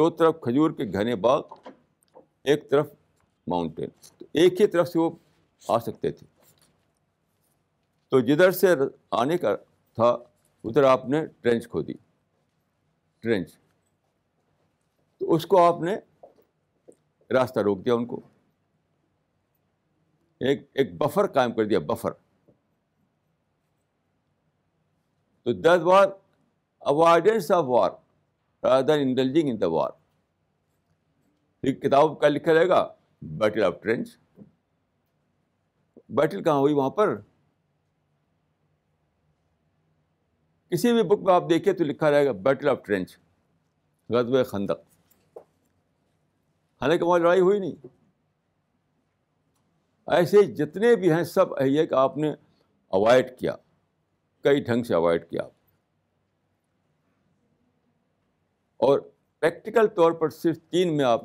दो तरफ खजूर के घने बाग एक तरफ माउंटेन तो एक ही तरफ से वो आ सकते थे तो जिधर से आने का था उधर आपने ट्रेंच खोदी ट्रेंच तो उसको आपने रास्ता रोक दिया उनको एक एक बफर कायम कर दिया बफर तो दस बार avoidance of war rather indulging in the war एक किताब क्या लिखा रहेगा बैटल ऑफ ट्रेंच बैटल कहाँ हुई वहाँ पर किसी भी बुक में आप देखिए तो लिखा रहेगा बैटल ऑफ ट्रेंच गजब खंदक हालांकि वहाँ लड़ाई हुई नहीं ऐसे जितने भी हैं सब है कि आपने अवॉइड किया कई ढंग से अवॉइड किया और प्रैक्टिकल तौर पर सिर्फ तीन में आप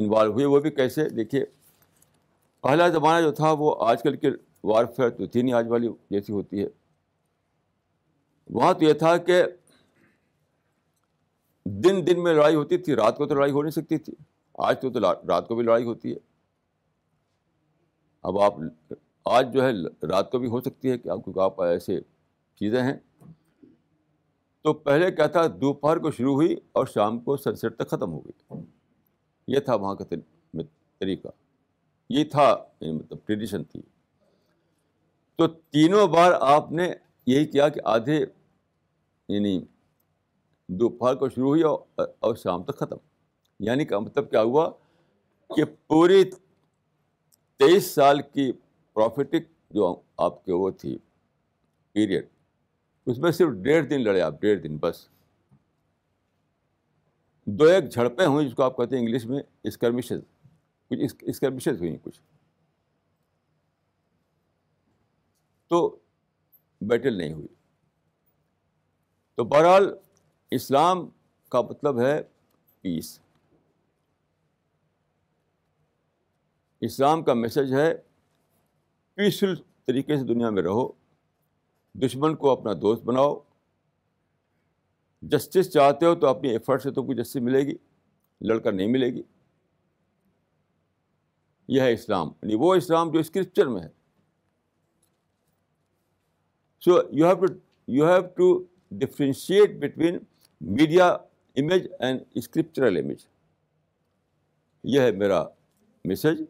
इन्वॉल्व हुए वो भी कैसे देखिए पहला ज़माना जो था वो आजकल के वारफेयर तो थी नहीं आज वाली जैसी होती है वहाँ तो यह था कि दिन दिन में लड़ाई होती थी रात को तो लड़ाई हो नहीं सकती थी आज तो तो रात को भी लड़ाई होती है अब आप आज जो है रात को भी हो सकती है कि आप क्योंकि आप ऐसे चीज़ें हैं तो पहले क्या था दोपहर को शुरू हुई और शाम को सनसेट तक ख़त्म हो गई ये था वहाँ का तरीका ये था मतलब ट्रेडिशन थी तो तीनों बार आपने यही किया कि आधे यानी दोपहर को शुरू हुई और, शाम तक ख़त्म यानी का मतलब क्या हुआ कि पूरी तेईस साल की प्रॉफिटिक जो आपके वो थी पीरियड उसमें सिर्फ डेढ़ दिन लड़े आप डेढ़ दिन बस दो एक झड़पें हुई जिसको आप कहते हैं इंग्लिश में स्कर्मिशेज कुछ स्कर्मिशेज हुई कुछ तो बैटल नहीं हुई तो बहरहाल इस्लाम का मतलब है पीस इस्लाम का मैसेज है पीसफुल तरीके से दुनिया में रहो दुश्मन को अपना दोस्त बनाओ जस्टिस चाहते हो तो अपनी एफर्ट से तो कोई जस्टिस मिलेगी लड़कर नहीं मिलेगी यह है इस्लाम यानी वो इस्लाम जो स्क्रिप्चर में है so you have to you have to differentiate between media image and scriptural image यह है मेरा मैसेज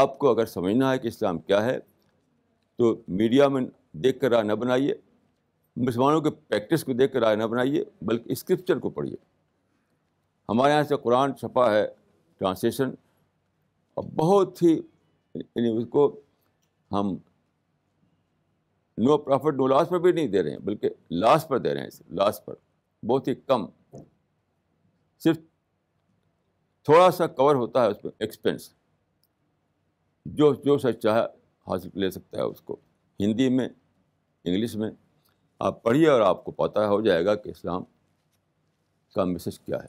आपको अगर समझना है कि इस्लाम क्या है तो मीडिया में देख कर राह न बनाइए मुसलमानों के प्रैक्टिस को देख कर राय ना बनाइए बल्कि स्क्रिप्चर को पढ़िए हमारे यहाँ से कुरान छपा है ट्रांसलेशन और बहुत ही उसको हम नो प्रॉफिट नो लास्ट पर भी नहीं दे रहे हैं बल्कि लास्ट पर दे रहे हैं लास्ट पर बहुत ही कम सिर्फ थोड़ा सा कवर होता है उसमें एक्सपेंस जो जो सच चाहे हासिल ले सकता है उसको हिंदी में इंग्लिश में आप पढ़िए और आपको पता हो जाएगा कि इस्लाम का मैसेज क्या है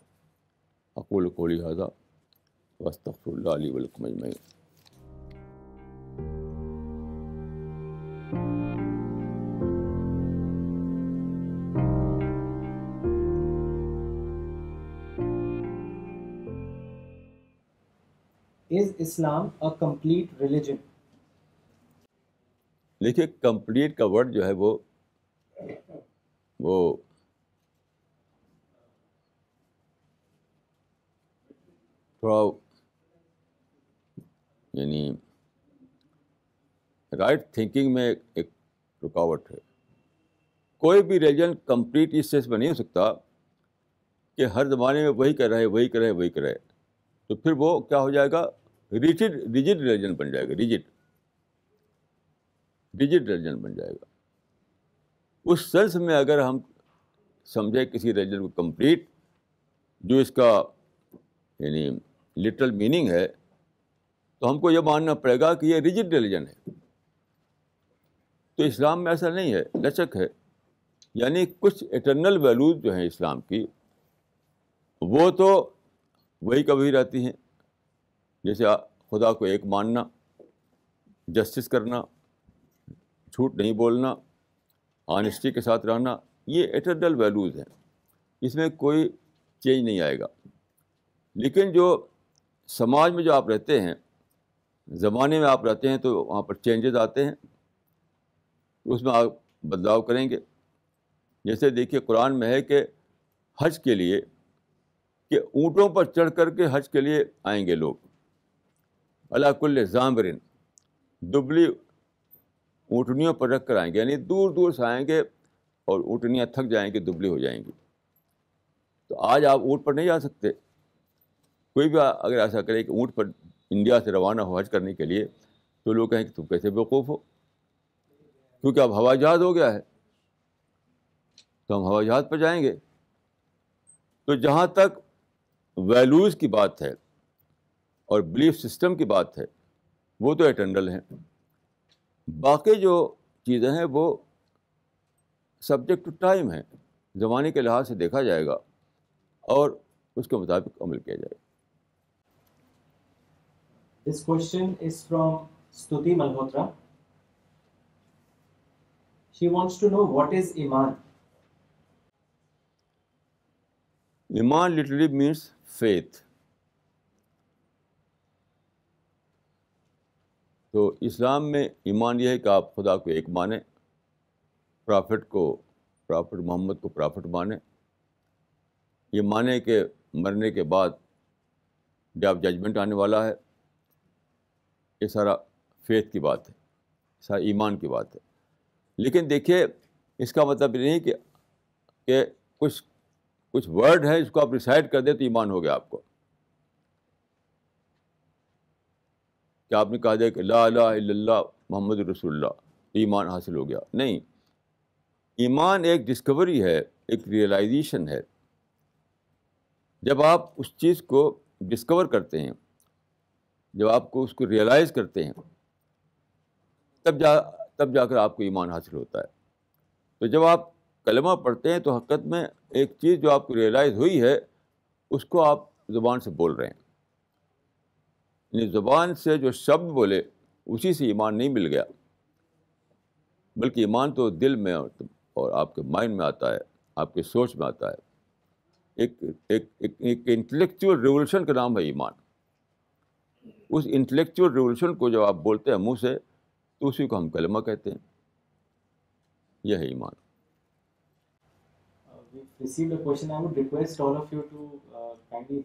अकूल को लिहाजा वस्तफ़ुल्ल वलकमजमैन इस्लाम अ कंप्लीट रिलीजन देखिए कंप्लीट का वर्ड जो है वो वो थोड़ा यानी राइट थिंकिंग में एक रुकावट है कोई भी रिलीजन कंप्लीट इस सेंस में नहीं हो सकता कि हर ज़माने में वही कर रहे वही कर रहे वही कर रहे तो फिर वो क्या हो जाएगा रिजिड रिजिड रिलीजन बन जाएगा रिजिड रिजिड रिलीजन बन जाएगा उस सेंस में अगर हम समझे किसी रिलीजन को कंप्लीट जो इसका यानी लिटरल मीनिंग है तो हमको यह मानना पड़ेगा कि यह रिजिड रिलीजन है तो इस्लाम में ऐसा नहीं है लचक है यानी कुछ इटरनल वैल्यूज जो हैं इस्लाम की वो तो वही कभी रहती हैं जैसे खुदा को एक मानना जस्टिस करना झूठ नहीं बोलना ऑनेस्टी के साथ रहना ये एटर्नल वैल्यूज़ हैं इसमें कोई चेंज नहीं आएगा लेकिन जो समाज में जो आप रहते हैं ज़माने में आप रहते हैं तो वहाँ पर चेंजेस आते हैं उसमें आप बदलाव करेंगे जैसे देखिए कुरान में है कि हज के लिए कि ऊँटों पर चढ़ कर के हज के लिए आएंगे लोग अलाकुल्ल जामरिन दुबली ऊँटनियों पर रख कर आएंगे यानी दूर दूर से आएंगे और ऊँटनियाँ थक जाएंगी दुबली हो जाएंगी तो आज आप ऊँट पर नहीं जा सकते कोई भी अगर ऐसा करे कि ऊँट पर इंडिया से रवाना हो हज करने के लिए तो लोग कहें कि तुम कैसे बेवकूफ़ हो क्योंकि अब हवाई जहाज़ हो गया है तो हम हवाई जहाज़ पर जाएंगे तो जहाँ तक वैल्यूज़ की बात है और बिलीफ सिस्टम की बात है वो तो एटेंडल हैं बाकी जो चीज़ें हैं वो सब्जेक्ट टू टाइम है ज़माने के लिहाज से देखा जाएगा और उसके मुताबिक अमल किया जाएगा This question is from Stuti Malhotra. She wants to know what is Iman. Iman literally means faith. तो इस्लाम में ईमान यह है कि आप खुदा को एक माने प्रॉफिट को प्रॉफिट मोहम्मद को प्रॉफिट माने ये माने के मरने के बाद डे जजमेंट आने वाला है ये सारा फेथ की बात है सारा ईमान की बात है लेकिन देखिए इसका मतलब नहीं कि कुछ कुछ वर्ड है इसको आप रिसाइड कर दें तो ईमान हो गया आपको कि आपने कहा जाए कि ला ला मोहम्मद रसुल्ला ईमान हासिल हो गया नहीं ईमान एक डिस्कवरी है एक रियलाइजेशन है जब आप उस चीज़ को डिस्कवर करते हैं जब आपको उसको रियलाइज़ करते हैं तब जा तब जाकर आपको ईमान हासिल होता है तो जब आप कलमा पढ़ते हैं तो हक़त में एक चीज़ जो आपको रियलाइज़ हुई है उसको आप ज़ुबान से बोल रहे हैं यानी ज़ुबान से जो शब्द बोले उसी से ईमान नहीं मिल गया बल्कि ईमान तो दिल में और, आपके माइंड में आता है आपके सोच में आता है एक एक एक, एक इंटेलेक्चुअल रिवोल्यूशन का नाम है ईमान उस इंटेलेक्चुअल रिवोल्यूशन को जब आप बोलते हैं मुँह से तो उसी को हम कलमा कहते हैं यह है ईमान uh, received a question. I would request all of you to uh, kindly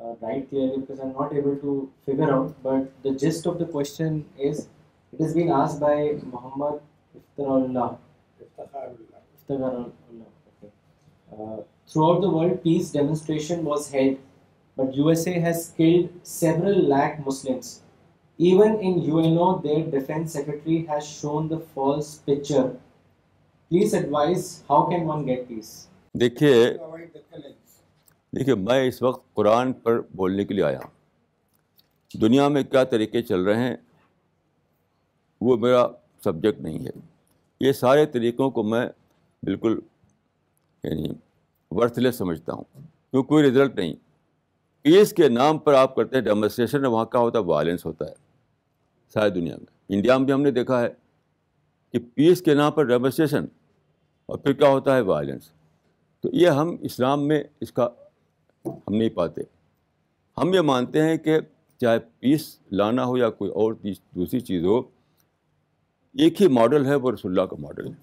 uh, right clearly because I'm not able to figure out. But the gist of the question is it has been asked by Muhammad Iftarullah. Iftarullah. Okay. Uh, throughout the world, peace demonstration was held, but USA has killed several lakh Muslims. Even in UNO, their defense secretary has shown the false picture. Please advise how can one get peace? देखिए देखिए मैं इस वक्त कुरान पर बोलने के लिए आया हूँ दुनिया में क्या तरीके चल रहे हैं वो मेरा सब्जेक्ट नहीं है ये सारे तरीक़ों को मैं बिल्कुल यानी वर्थलेस समझता हूँ क्योंकि तो कोई रिजल्ट नहीं पीस के नाम पर आप करते हैं डेमोस्ट्रेशन है वहाँ क्या होता है वायलेंस होता है सारी दुनिया में इंडिया में भी हमने देखा है कि पीस के नाम पर डेमोस्ट्रेशन और फिर क्या होता है वायलेंस तो ये हम इस्लाम में इसका हम नहीं पाते हम ये मानते हैं कि चाहे पीस लाना हो या कोई और दूसरी चीज़ हो एक ही मॉडल है वो रसुल्ला का मॉडल है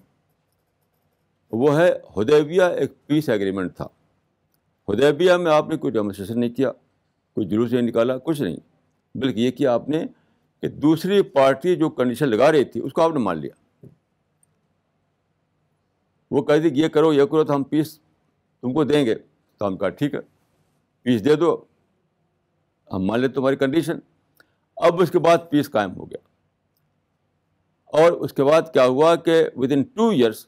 वो है हदैबिया एक पीस एग्रीमेंट था हदैबिया में आपने कोई डेमोस्ट्रेशन नहीं किया कोई जुलूस नहीं निकाला कुछ नहीं बल्कि ये किया आपने कि दूसरी पार्टी जो कंडीशन लगा रही थी उसको आपने मान लिया वो कहती ये करो ये करो तो हम पीस तुमको देंगे तो हम कहा ठीक है पीस दे दो हम मान लें तुम्हारी कंडीशन अब उसके बाद पीस कायम हो गया और उसके बाद क्या हुआ कि विद इन टू ईयर्स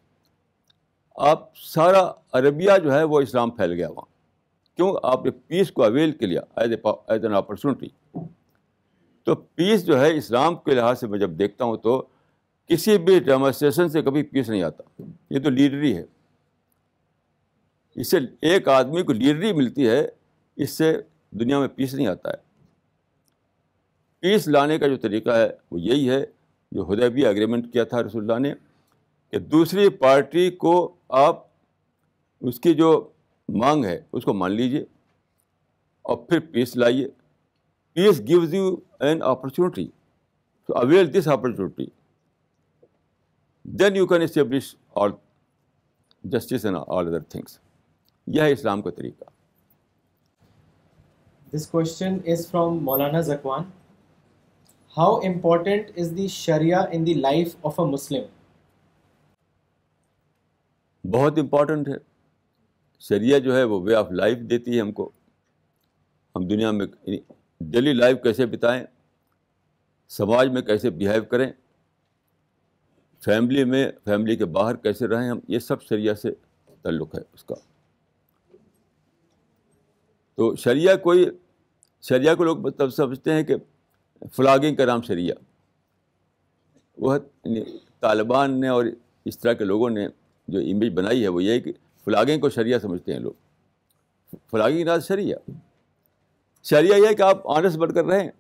आप सारा अरबिया जो है वो इस्लाम फैल गया वहाँ क्यों आपने पीस को अवेल के लिया एज एन अपॉर्चुनिटी तो पीस जो है इस्लाम के लिहाज से मैं जब देखता हूँ तो किसी भी डेमोस्ट्रेशन से कभी पीस नहीं आता ये तो लीडरी है इससे एक आदमी को लीडरी मिलती है इससे दुनिया में पीस नहीं आता है पीस लाने का जो तरीका है वो यही है जो हदयबी एग्रीमेंट किया था रसुल्ला ने कि दूसरी पार्टी को आप उसकी जो मांग है उसको मान लीजिए और फिर पीस लाइए peace gives you an opportunity to avail this opportunity then you can establish all justice and all other things यह है इस्लाम का तरीका दिस क्वेश्चन इज from मौलाना Zakwan how important is the sharia in the life of a Muslim? बहुत important है शरिया जो है वो वे ऑफ लाइफ देती है हमको हम दुनिया में डेली लाइफ कैसे बिताएं समाज में कैसे बिहेव करें फैमिली में फैमिली के बाहर कैसे रहें हम ये सब शरिया से ताल्लुक़ है उसका तो शरिया कोई शरिया को लोग मतलब समझते हैं कि फ्लागिंग का नाम शरिया वह तालिबान ने और इस तरह के लोगों ने जो इमेज बनाई है वो ये कि फ्लागिंग को शरिया समझते हैं लोग फ्लागिंग नाज शरिया शरिया यह कि आप आनस कर रहे हैं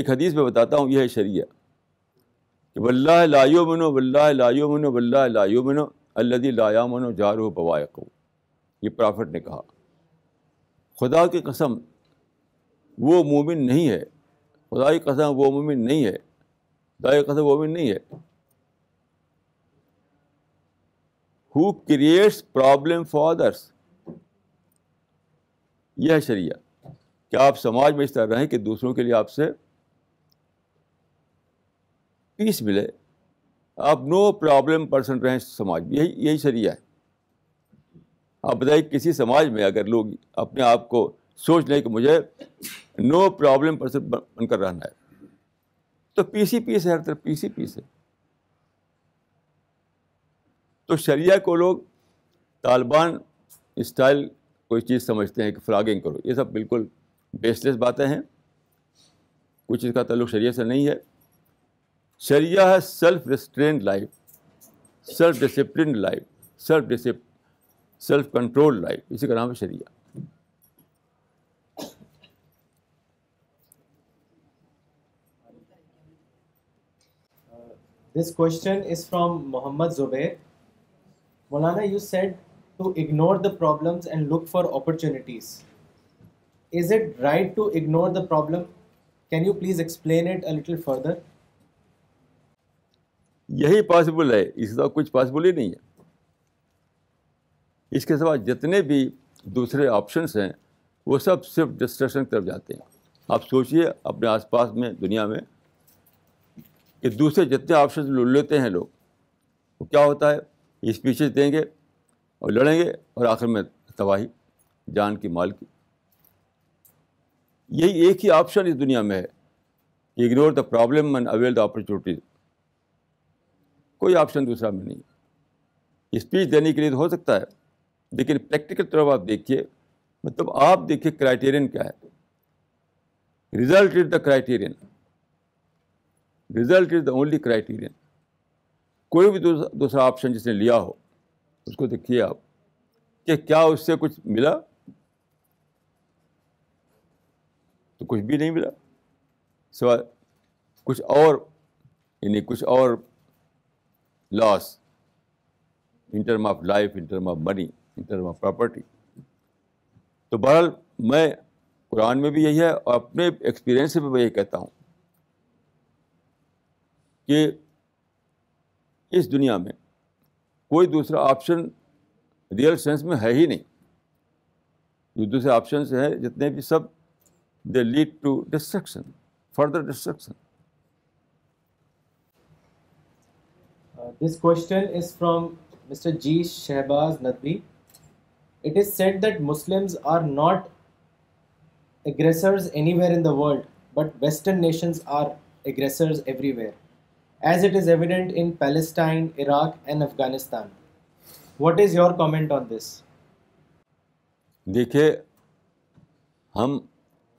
एक हदीस में बताता हूँ यह है शरिया कि वल्ला लायो मनो वल्ला लायो मनो वल्ला लायो मनो अल्लदी लाया मनो जारो बवायको ये प्रॉफिट ने कहा खुदा की कसम वो मोमिन नहीं है खुदा की कसम वो मुमिन नहीं है खुदा की कसम वो मोमिन नहीं है who creates problem for others यह है शरिया क्या आप समाज में इस तरह रहें कि दूसरों के लिए आपसे पीस मिले आप नो प्रॉब्लम पर्सन रहें समाज यही यही शरिया है आप बताइए किसी समाज में अगर लोग अपने आप को सोच लें कि मुझे नो प्रॉब्लम पर्सन बनकर रहना है तो पी सी पीस है हर तरफ पी सी पीस है तो शरिया को लोग तालिबान स्टाइल कोई चीज़ समझते हैं कि फ्लागिंग करो ये सब बिल्कुल बेसलेस बातें हैं कुछ इसका तल्लुक शरिया से नहीं है शरिया है self restrained life self discipline life self डिसिप सेल्फ कंट्रोल लाइफ इसी का नाम है शरिया This question is from Muhammad Zubair. Molana, you said to ignore the problems and look for opportunities. Is it right to ignore the problem? Can you please explain it a little further? यही possible है इसका कुछ possible ही नहीं है इसके सिवा जितने भी दूसरे ऑप्शन हैं वो सब सिर्फ डिस्ट्रक्शन की तरफ जाते हैं आप सोचिए अपने आसपास में दुनिया में कि दूसरे जितने ऑप्शन लेते हैं लोग तो क्या होता है स्पीचेस देंगे और लड़ेंगे और आखिर में तबाही जान की माल की यही एक ही ऑप्शन इस दुनिया में है ignore the problem and avail the opportunities कोई ऑप्शन दूसरा में नहीं स्पीच देने के लिए तो हो सकता है लेकिन प्रैक्टिकल तरफ आप देखिए मतलब आप देखिए क्राइटेरियन क्या है result is the criterion result is the only criterion कोई भी दूसरा ऑप्शन जिसने लिया हो उसको देखिए आप कि क्या उससे कुछ मिला तो कुछ भी नहीं मिला सवाल कुछ और यानी कुछ और loss in term of life in term of money in term of property तो बहरहाल मैं कुरान में भी यही है और अपने एक्सपीरियंस से भी मैं यही कहता हूँ कि इस दुनिया में कोई दूसरा ऑप्शन रियल सेंस में है ही नहीं जो दूसरे ऑप्शन हैं जितने भी सब they lead to destruction further destruction this question is from mister G Shahbaz Nadvi it is said that Muslims are not aggressors anywhere in the world, but Western nations are aggressors everywhere, as it is evident in Palestine, Iraq, and Afghanistan. What is your comment on this? देखिए हम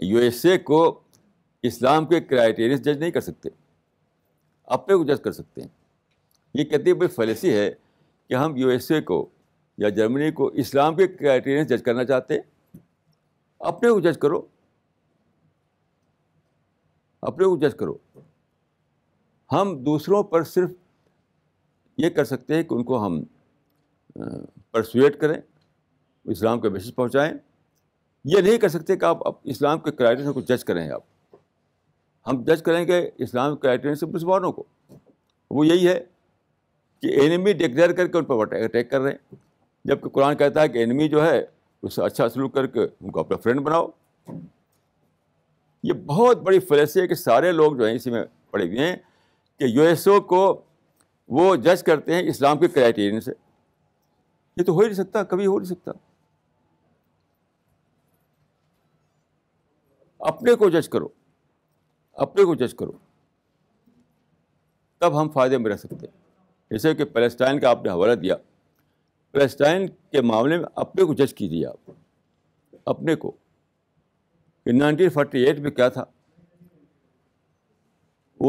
USA को इस्लाम के criteria जज नहीं कर सकते अपने को जज कर सकते हैं ये कहती बड़ी फैलसी है कि हम यूएसए को या जर्मनी को इस्लाम के क्राइटेरिया से जज करना चाहते हैं अपने को जज करो अपने को जज करो हम दूसरों पर सिर्फ ये कर सकते हैं कि उनको हम परसुएट करें इस्लाम के बेसिस पहुँचाएँ ये नहीं कर सकते कि आप इस्लाम के क्राइटेरिया को जज करें आप हम जज करेंगे इस्लाम के क्राइटेरिया से मुसलमानों को वो यही है कि एनिमी डिक्लेयर करके उन पर अटैक कर रहे हैं जबकि कुरान कहता है कि एनमी जो है उससे अच्छा सलूक करके उनको अपना फ्रेंड बनाओ ये बहुत बड़ी फलसी है कि सारे लोग जो हैं इसी में पड़े हुए हैं कि यूएसओ को वो जज करते हैं इस्लाम के क्राइटेरियन से ये तो हो ही नहीं सकता कभी हो नहीं सकता अपने को जज करो अपने को जज करो तब हम फायदे में रह सकते हैं जैसे कि पैलेस्टाइन का आपने हवाला दिया पैलेस्टाइन के मामले में अपने को जज कीजिए आप अपने को कि एट में क्या था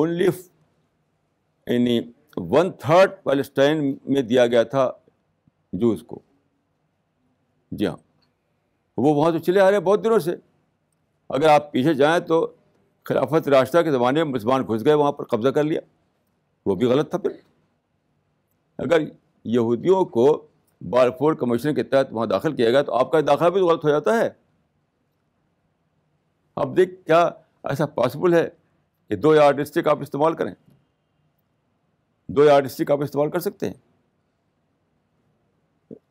ओनली यानी वन थर्ड पैलेस्टाइन में दिया गया था जूस को जी हाँ वो वहाँ तो चले आ रहे बहुत दिनों से अगर आप पीछे जाएं तो खिलाफत रास्ता के ज़माने में मुसलमान घुस गए वहाँ पर कब्ज़ा कर लिया वो भी गलत था फिर अगर यहूदियों को बार फोर कमीशन के तहत वहाँ दाखिल किया गया तो आपका दाखिला भी गलत हो जाता है अब देख क्या ऐसा पॉसिबल है कि दो या डिस्ट्रिक आप इस्तेमाल करें दो या डिस्ट्रिक आप इस्तेमाल कर सकते हैं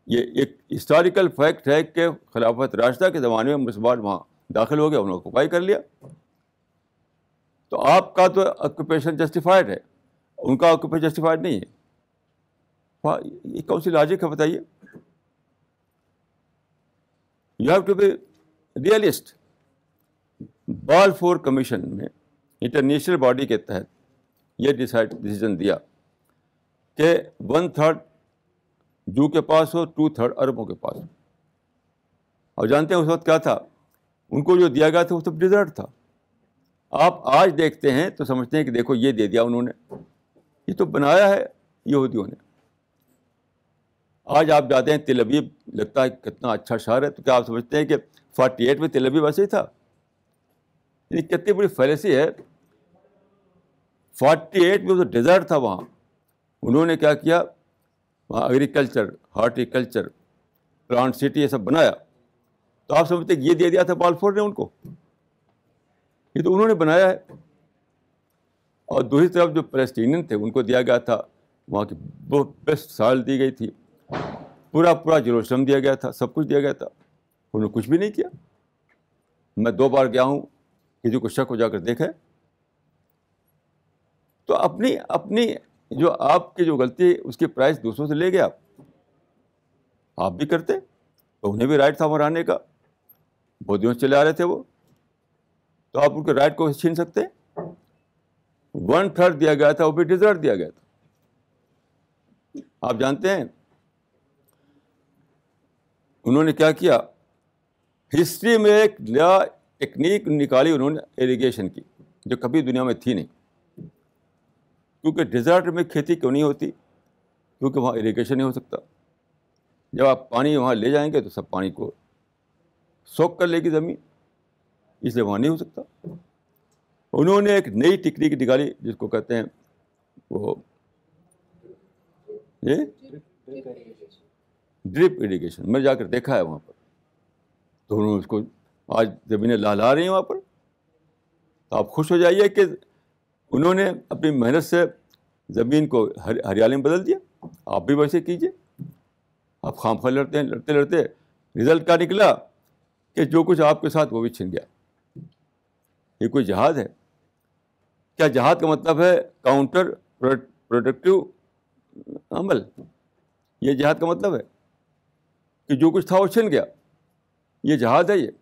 ये एक हिस्टोरिकल फैक्ट है कि खिलाफत रास्ता के ज़माने में मुसलमान वहाँ दाखिल हो गया उन्होंने ऑक्यूपाई कर लिया तो आपका तो ऑक्यूपेशन जस्टिफाइड है उनका ऑक्यूपेशन जस्टिफाइड नहीं है ये कौन सी लॉजिक है बताइए you have to be realist Balfour commission ने इंटरनेशनल बॉडी के तहत यह डिसाइड डिसीजन दिया कि वन थर्ड जू के पास हो टू थर्ड अरबों के पास हो और जानते हैं उस वक्त क्या था उनको जो दिया गया था वो सब तो डिजर्ट था आप आज देखते हैं तो समझते हैं कि देखो ये दे दिया उन्होंने ये तो बनाया है यहूदियों ने आज आप जाते हैं तिलबीब लगता है कितना अच्छा शहर है तो क्या आप समझते हैं कि फोर्टी एट में तिलबीब वैसे ही था कितनी बड़ी फैलसी है फोर्टी एट में जो डिजर्ट था वहाँ उन्होंने क्या किया वहाँ एग्रीकल्चर हार्टिकल्चर प्लांट सिटी ये सब बनाया तो आप समझते ये दे दिया था बालफोर ने उनको ये तो उन्होंने बनाया है और दूसरी तरफ जो पैलेस्टीनियन थे उनको दिया गया था वहाँ की बेस्ट साल दी गई थी पूरा पूरा जेरूसलम दिया गया था सब कुछ दिया गया था उन्होंने कुछ भी नहीं किया मैं दो बार गया हूँ किसी को शक हो जाकर देखें तो अपनी अपनी जो आपकी जो गलती है उसकी प्राइस दूसरों से ले गए आप आप भी करते तो उन्हें भी राइट था वहाँ का बहुत दिनों चले आ रहे थे वो तो आप उनके राइट को छीन सकते वन थर्ड दिया गया था वो भी डिजर्ट दिया गया था आप जानते हैं उन्होंने क्या किया हिस्ट्री में एक नया टेक्निक निकाली उन्होंने इरीगेशन की जो कभी दुनिया में थी नहीं क्योंकि डिजर्ट में खेती क्यों नहीं होती क्योंकि वहाँ इरीगेशन नहीं हो सकता जब आप पानी वहाँ ले जाएंगे तो सब पानी को सोख कर लेगी ज़मीन इसलिए वहाँ नहीं हो सकता उन्होंने एक नई टेक्निक निकाली जिसको कहते हैं वो ये ड्रिप इरीगेशन मैंने जाकर देखा है वहाँ पर तो उन्होंने उसको आज ज़मीनें ला रही हैं वहाँ पर तो आप खुश हो जाइए कि उन्होंने अपनी मेहनत से ज़मीन को हर, हरियाली में बदल दिया आप भी वैसे कीजिए आप खाम खा लड़ते हैं लड़ते लड़ते रिजल्ट क्या निकला कि जो कुछ आपके साथ वो भी छिन गया ये कोई जहाज है क्या जहाज का मतलब है काउंटर प्रोडक्टिव अमल ये जहाज का मतलब है कि जो कुछ था वो छिन गया ये जहाज है ये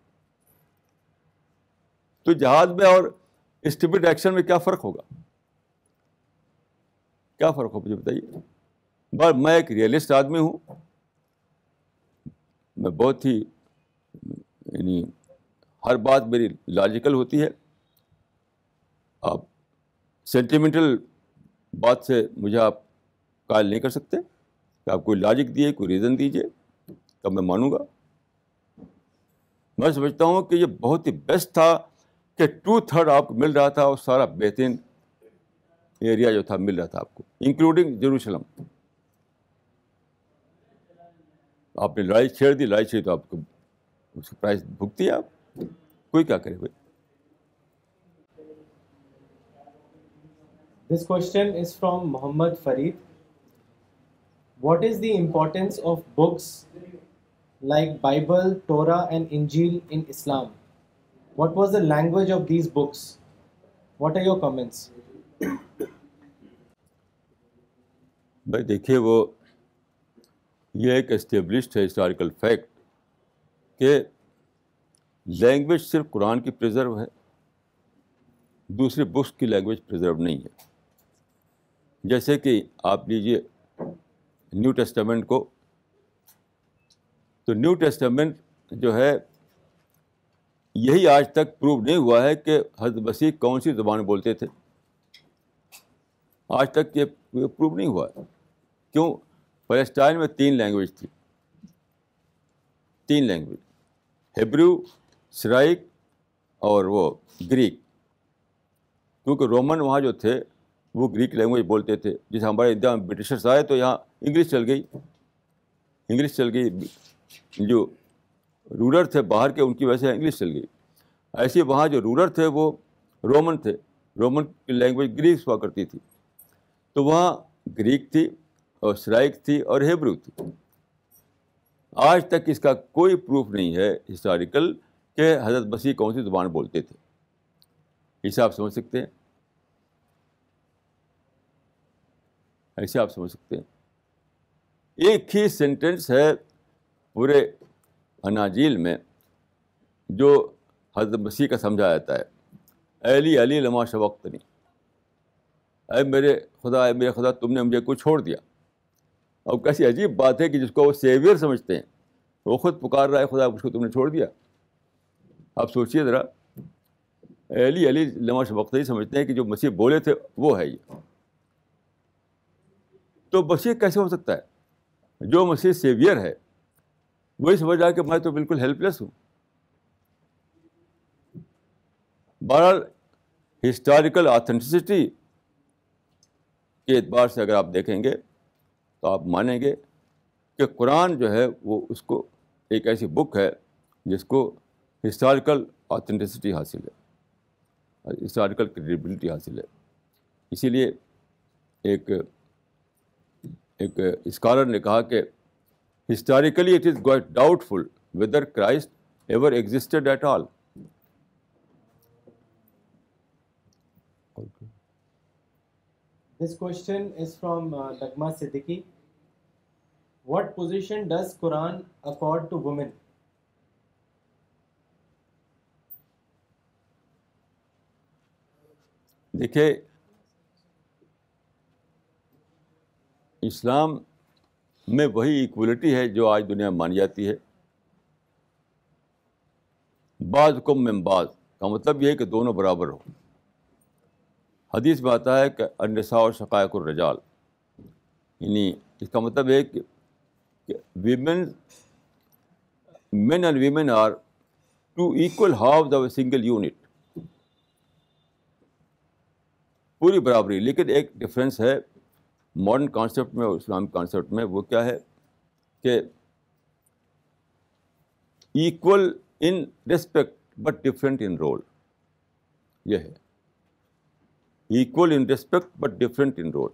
तो जहाज में और स्टिपिड एक्शन में क्या फ़र्क होगा क्या फ़र्क होगा मुझे बताइए बार मैं एक रियलिस्ट आदमी हूँ मैं बहुत ही यानी हर बात मेरी लॉजिकल होती है आप सेंटिमेंटल बात से मुझे आप कायल नहीं कर सकते कि आप कोई लॉजिक दिए कोई रीज़न दीजिए तब मैं मानूंगा मैं समझता हूं कि ये बहुत ही बेस्ट था कि टू थर्ड आपको मिल रहा था और सारा बेहतरीन एरिया जो था मिल रहा था आपको इंक्लूडिंग जेरूशलम आपने लड़ाई छेड़ दी लड़ाई छेड़ी तो आपको उसकी प्राइस भुगती आप कोई क्या करे भाई this question is from Mohammad Farid What is the importance of books like Bible, Torah and Injil in Islam? What was the language of these books? What are your comments? भाई देखिए वो ये एक इस्टेब्लिश्ड है हिस्टोरिकल फैक्ट कि language सिर्फ कुरान की preserve है दूसरी बुक्स की लैंग्वेज प्रिजर्व नहीं है जैसे कि आप लीजिए न्यू टेस्टामेंट को तो न्यू टेस्टामेंट जो है यही आज तक प्रूव नहीं हुआ है कि हजरत मसीह कौन सी ज़बान बोलते थे आज तक ये प्रूव नहीं हुआ है क्यों फलस्टाइन में तीन लैंग्वेज थी तीन लैंग्वेज हिब्रू सराइक और वो ग्रीक क्योंकि रोमन वहाँ जो थे वो ग्रीक लैंग्वेज बोलते थे जैसे हमारे इंडिया में ब्रिटिशर्स आए तो यहाँ इंग्लिश चल गई इंग्लिश चल गई जो रूलर थे बाहर के उनकी वजह से इंग्लिश चल गई ऐसे वहाँ जो रूलर थे वो रोमन थे रोमन की लैंग्वेज ग्रीक हुआ करती थी तो वहाँ ग्रीक थी और श्राइक थी और हेब्रू थी आज तक इसका कोई प्रूफ नहीं है हिस्टोरिकल के हजरत बसी कौन सी जुबान बोलते थे ऐसे आप समझ सकते हैं ऐसे आप समझ सकते हैं एक ही सेंटेंस है पूरे अनाजील में जो हज मसीह का समझा जाता है अली अली लमा शवक्तनी अरे मेरे खुदा अरे मेरे खुदा तुमने मुझे कुछ छोड़ दिया और कैसी अजीब बात है कि जिसको वो सेवियर समझते हैं वो खुद पुकार रहा है खुदा उसको तुमने छोड़ दिया आप सोचिए ज़रा अली अली लमा शवक्तनी समझते हैं कि जो मसीह बोले थे वो है ये तो मसीह कैसे हो सकता है जो मसीह सेवियर है वही समझ आया कि मैं तो बिल्कुल हेल्पलेस हूँ बहरहाल हिस्टोरिकल ऑथेंटिसिटी के एतबार से अगर आप देखेंगे तो आप मानेंगे कि कुरान जो है वो उसको एक ऐसी बुक है जिसको हिस्टोरिकल ऑथेंटिसिटी हासिल है हिस्टोरिकल क्रेडिबिलिटी हासिल है इसीलिए एक एक स्कॉलर ने कहा कि Historically, it is quite doubtful whether Christ ever existed at all. Okay. This question is from uh, Dagma Siddiqui. What position does Quran accord to women? देखिए इस्लाम में वही इक्वलिटी है जो आज दुनिया में मानी जाती है बाज कम में बाज का मतलब यह है कि दोनों बराबर हो हदीस में आता है कि अनसा और शक़ाक रजाल यानी इसका मतलब है कि women men and women are two equal halves of a single unit पूरी बराबरी लेकिन एक डिफरेंस है मॉडर्न कॉन्सेप्ट में और इस्लामिक कॉन्सेप्ट में वो क्या है कि equal in respect but different in role यह है equal in respect but different in role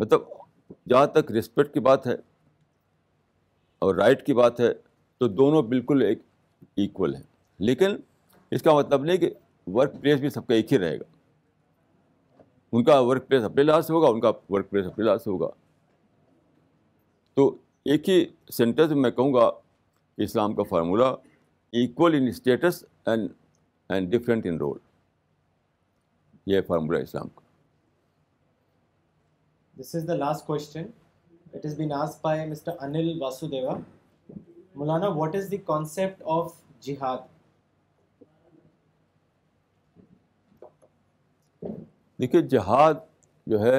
मतलब जहाँ तक रिस्पेक्ट की बात है और राइट की बात है तो दोनों बिल्कुल एक इक्वल है लेकिन इसका मतलब नहीं कि वर्क प्लेस भी सबका एक ही रहेगा उनका वर्क प्लेस अपने लाश होगा उनका वर्क प्लेस अपने लाश होगा तो एक ही सेंटेंस में मैं कहूँगा इस्लाम का formula equal in status and and different in role ये फार्मूला इस्लाम का this is the last question it is been asked by mister Anil Vasudeva मौलाना what is the concept of jihad देखिए जहाद जो है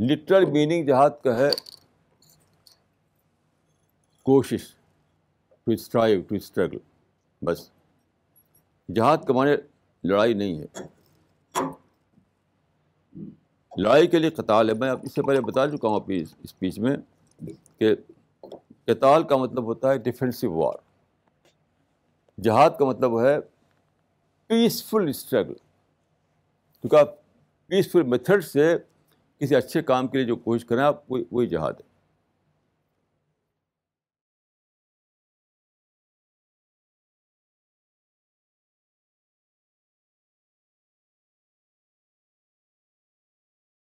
लिटरल मीनिंग जहाद का है कोशिश टू स्ट्राइव टू स्ट्रगल बस जहाद का माने लड़ाई नहीं है लड़ाई के लिए कताल है मैं इससे पहले बता चुका हूँ आपकी स्पीच में कि कताल का मतलब होता है डिफेंसिव वार जहाद का मतलब है पीसफुल स्ट्रगल क्योंकि आप पीसफुल मेथड से किसी अच्छे काम के लिए जो कोशिश करें आप वही वही जहाद है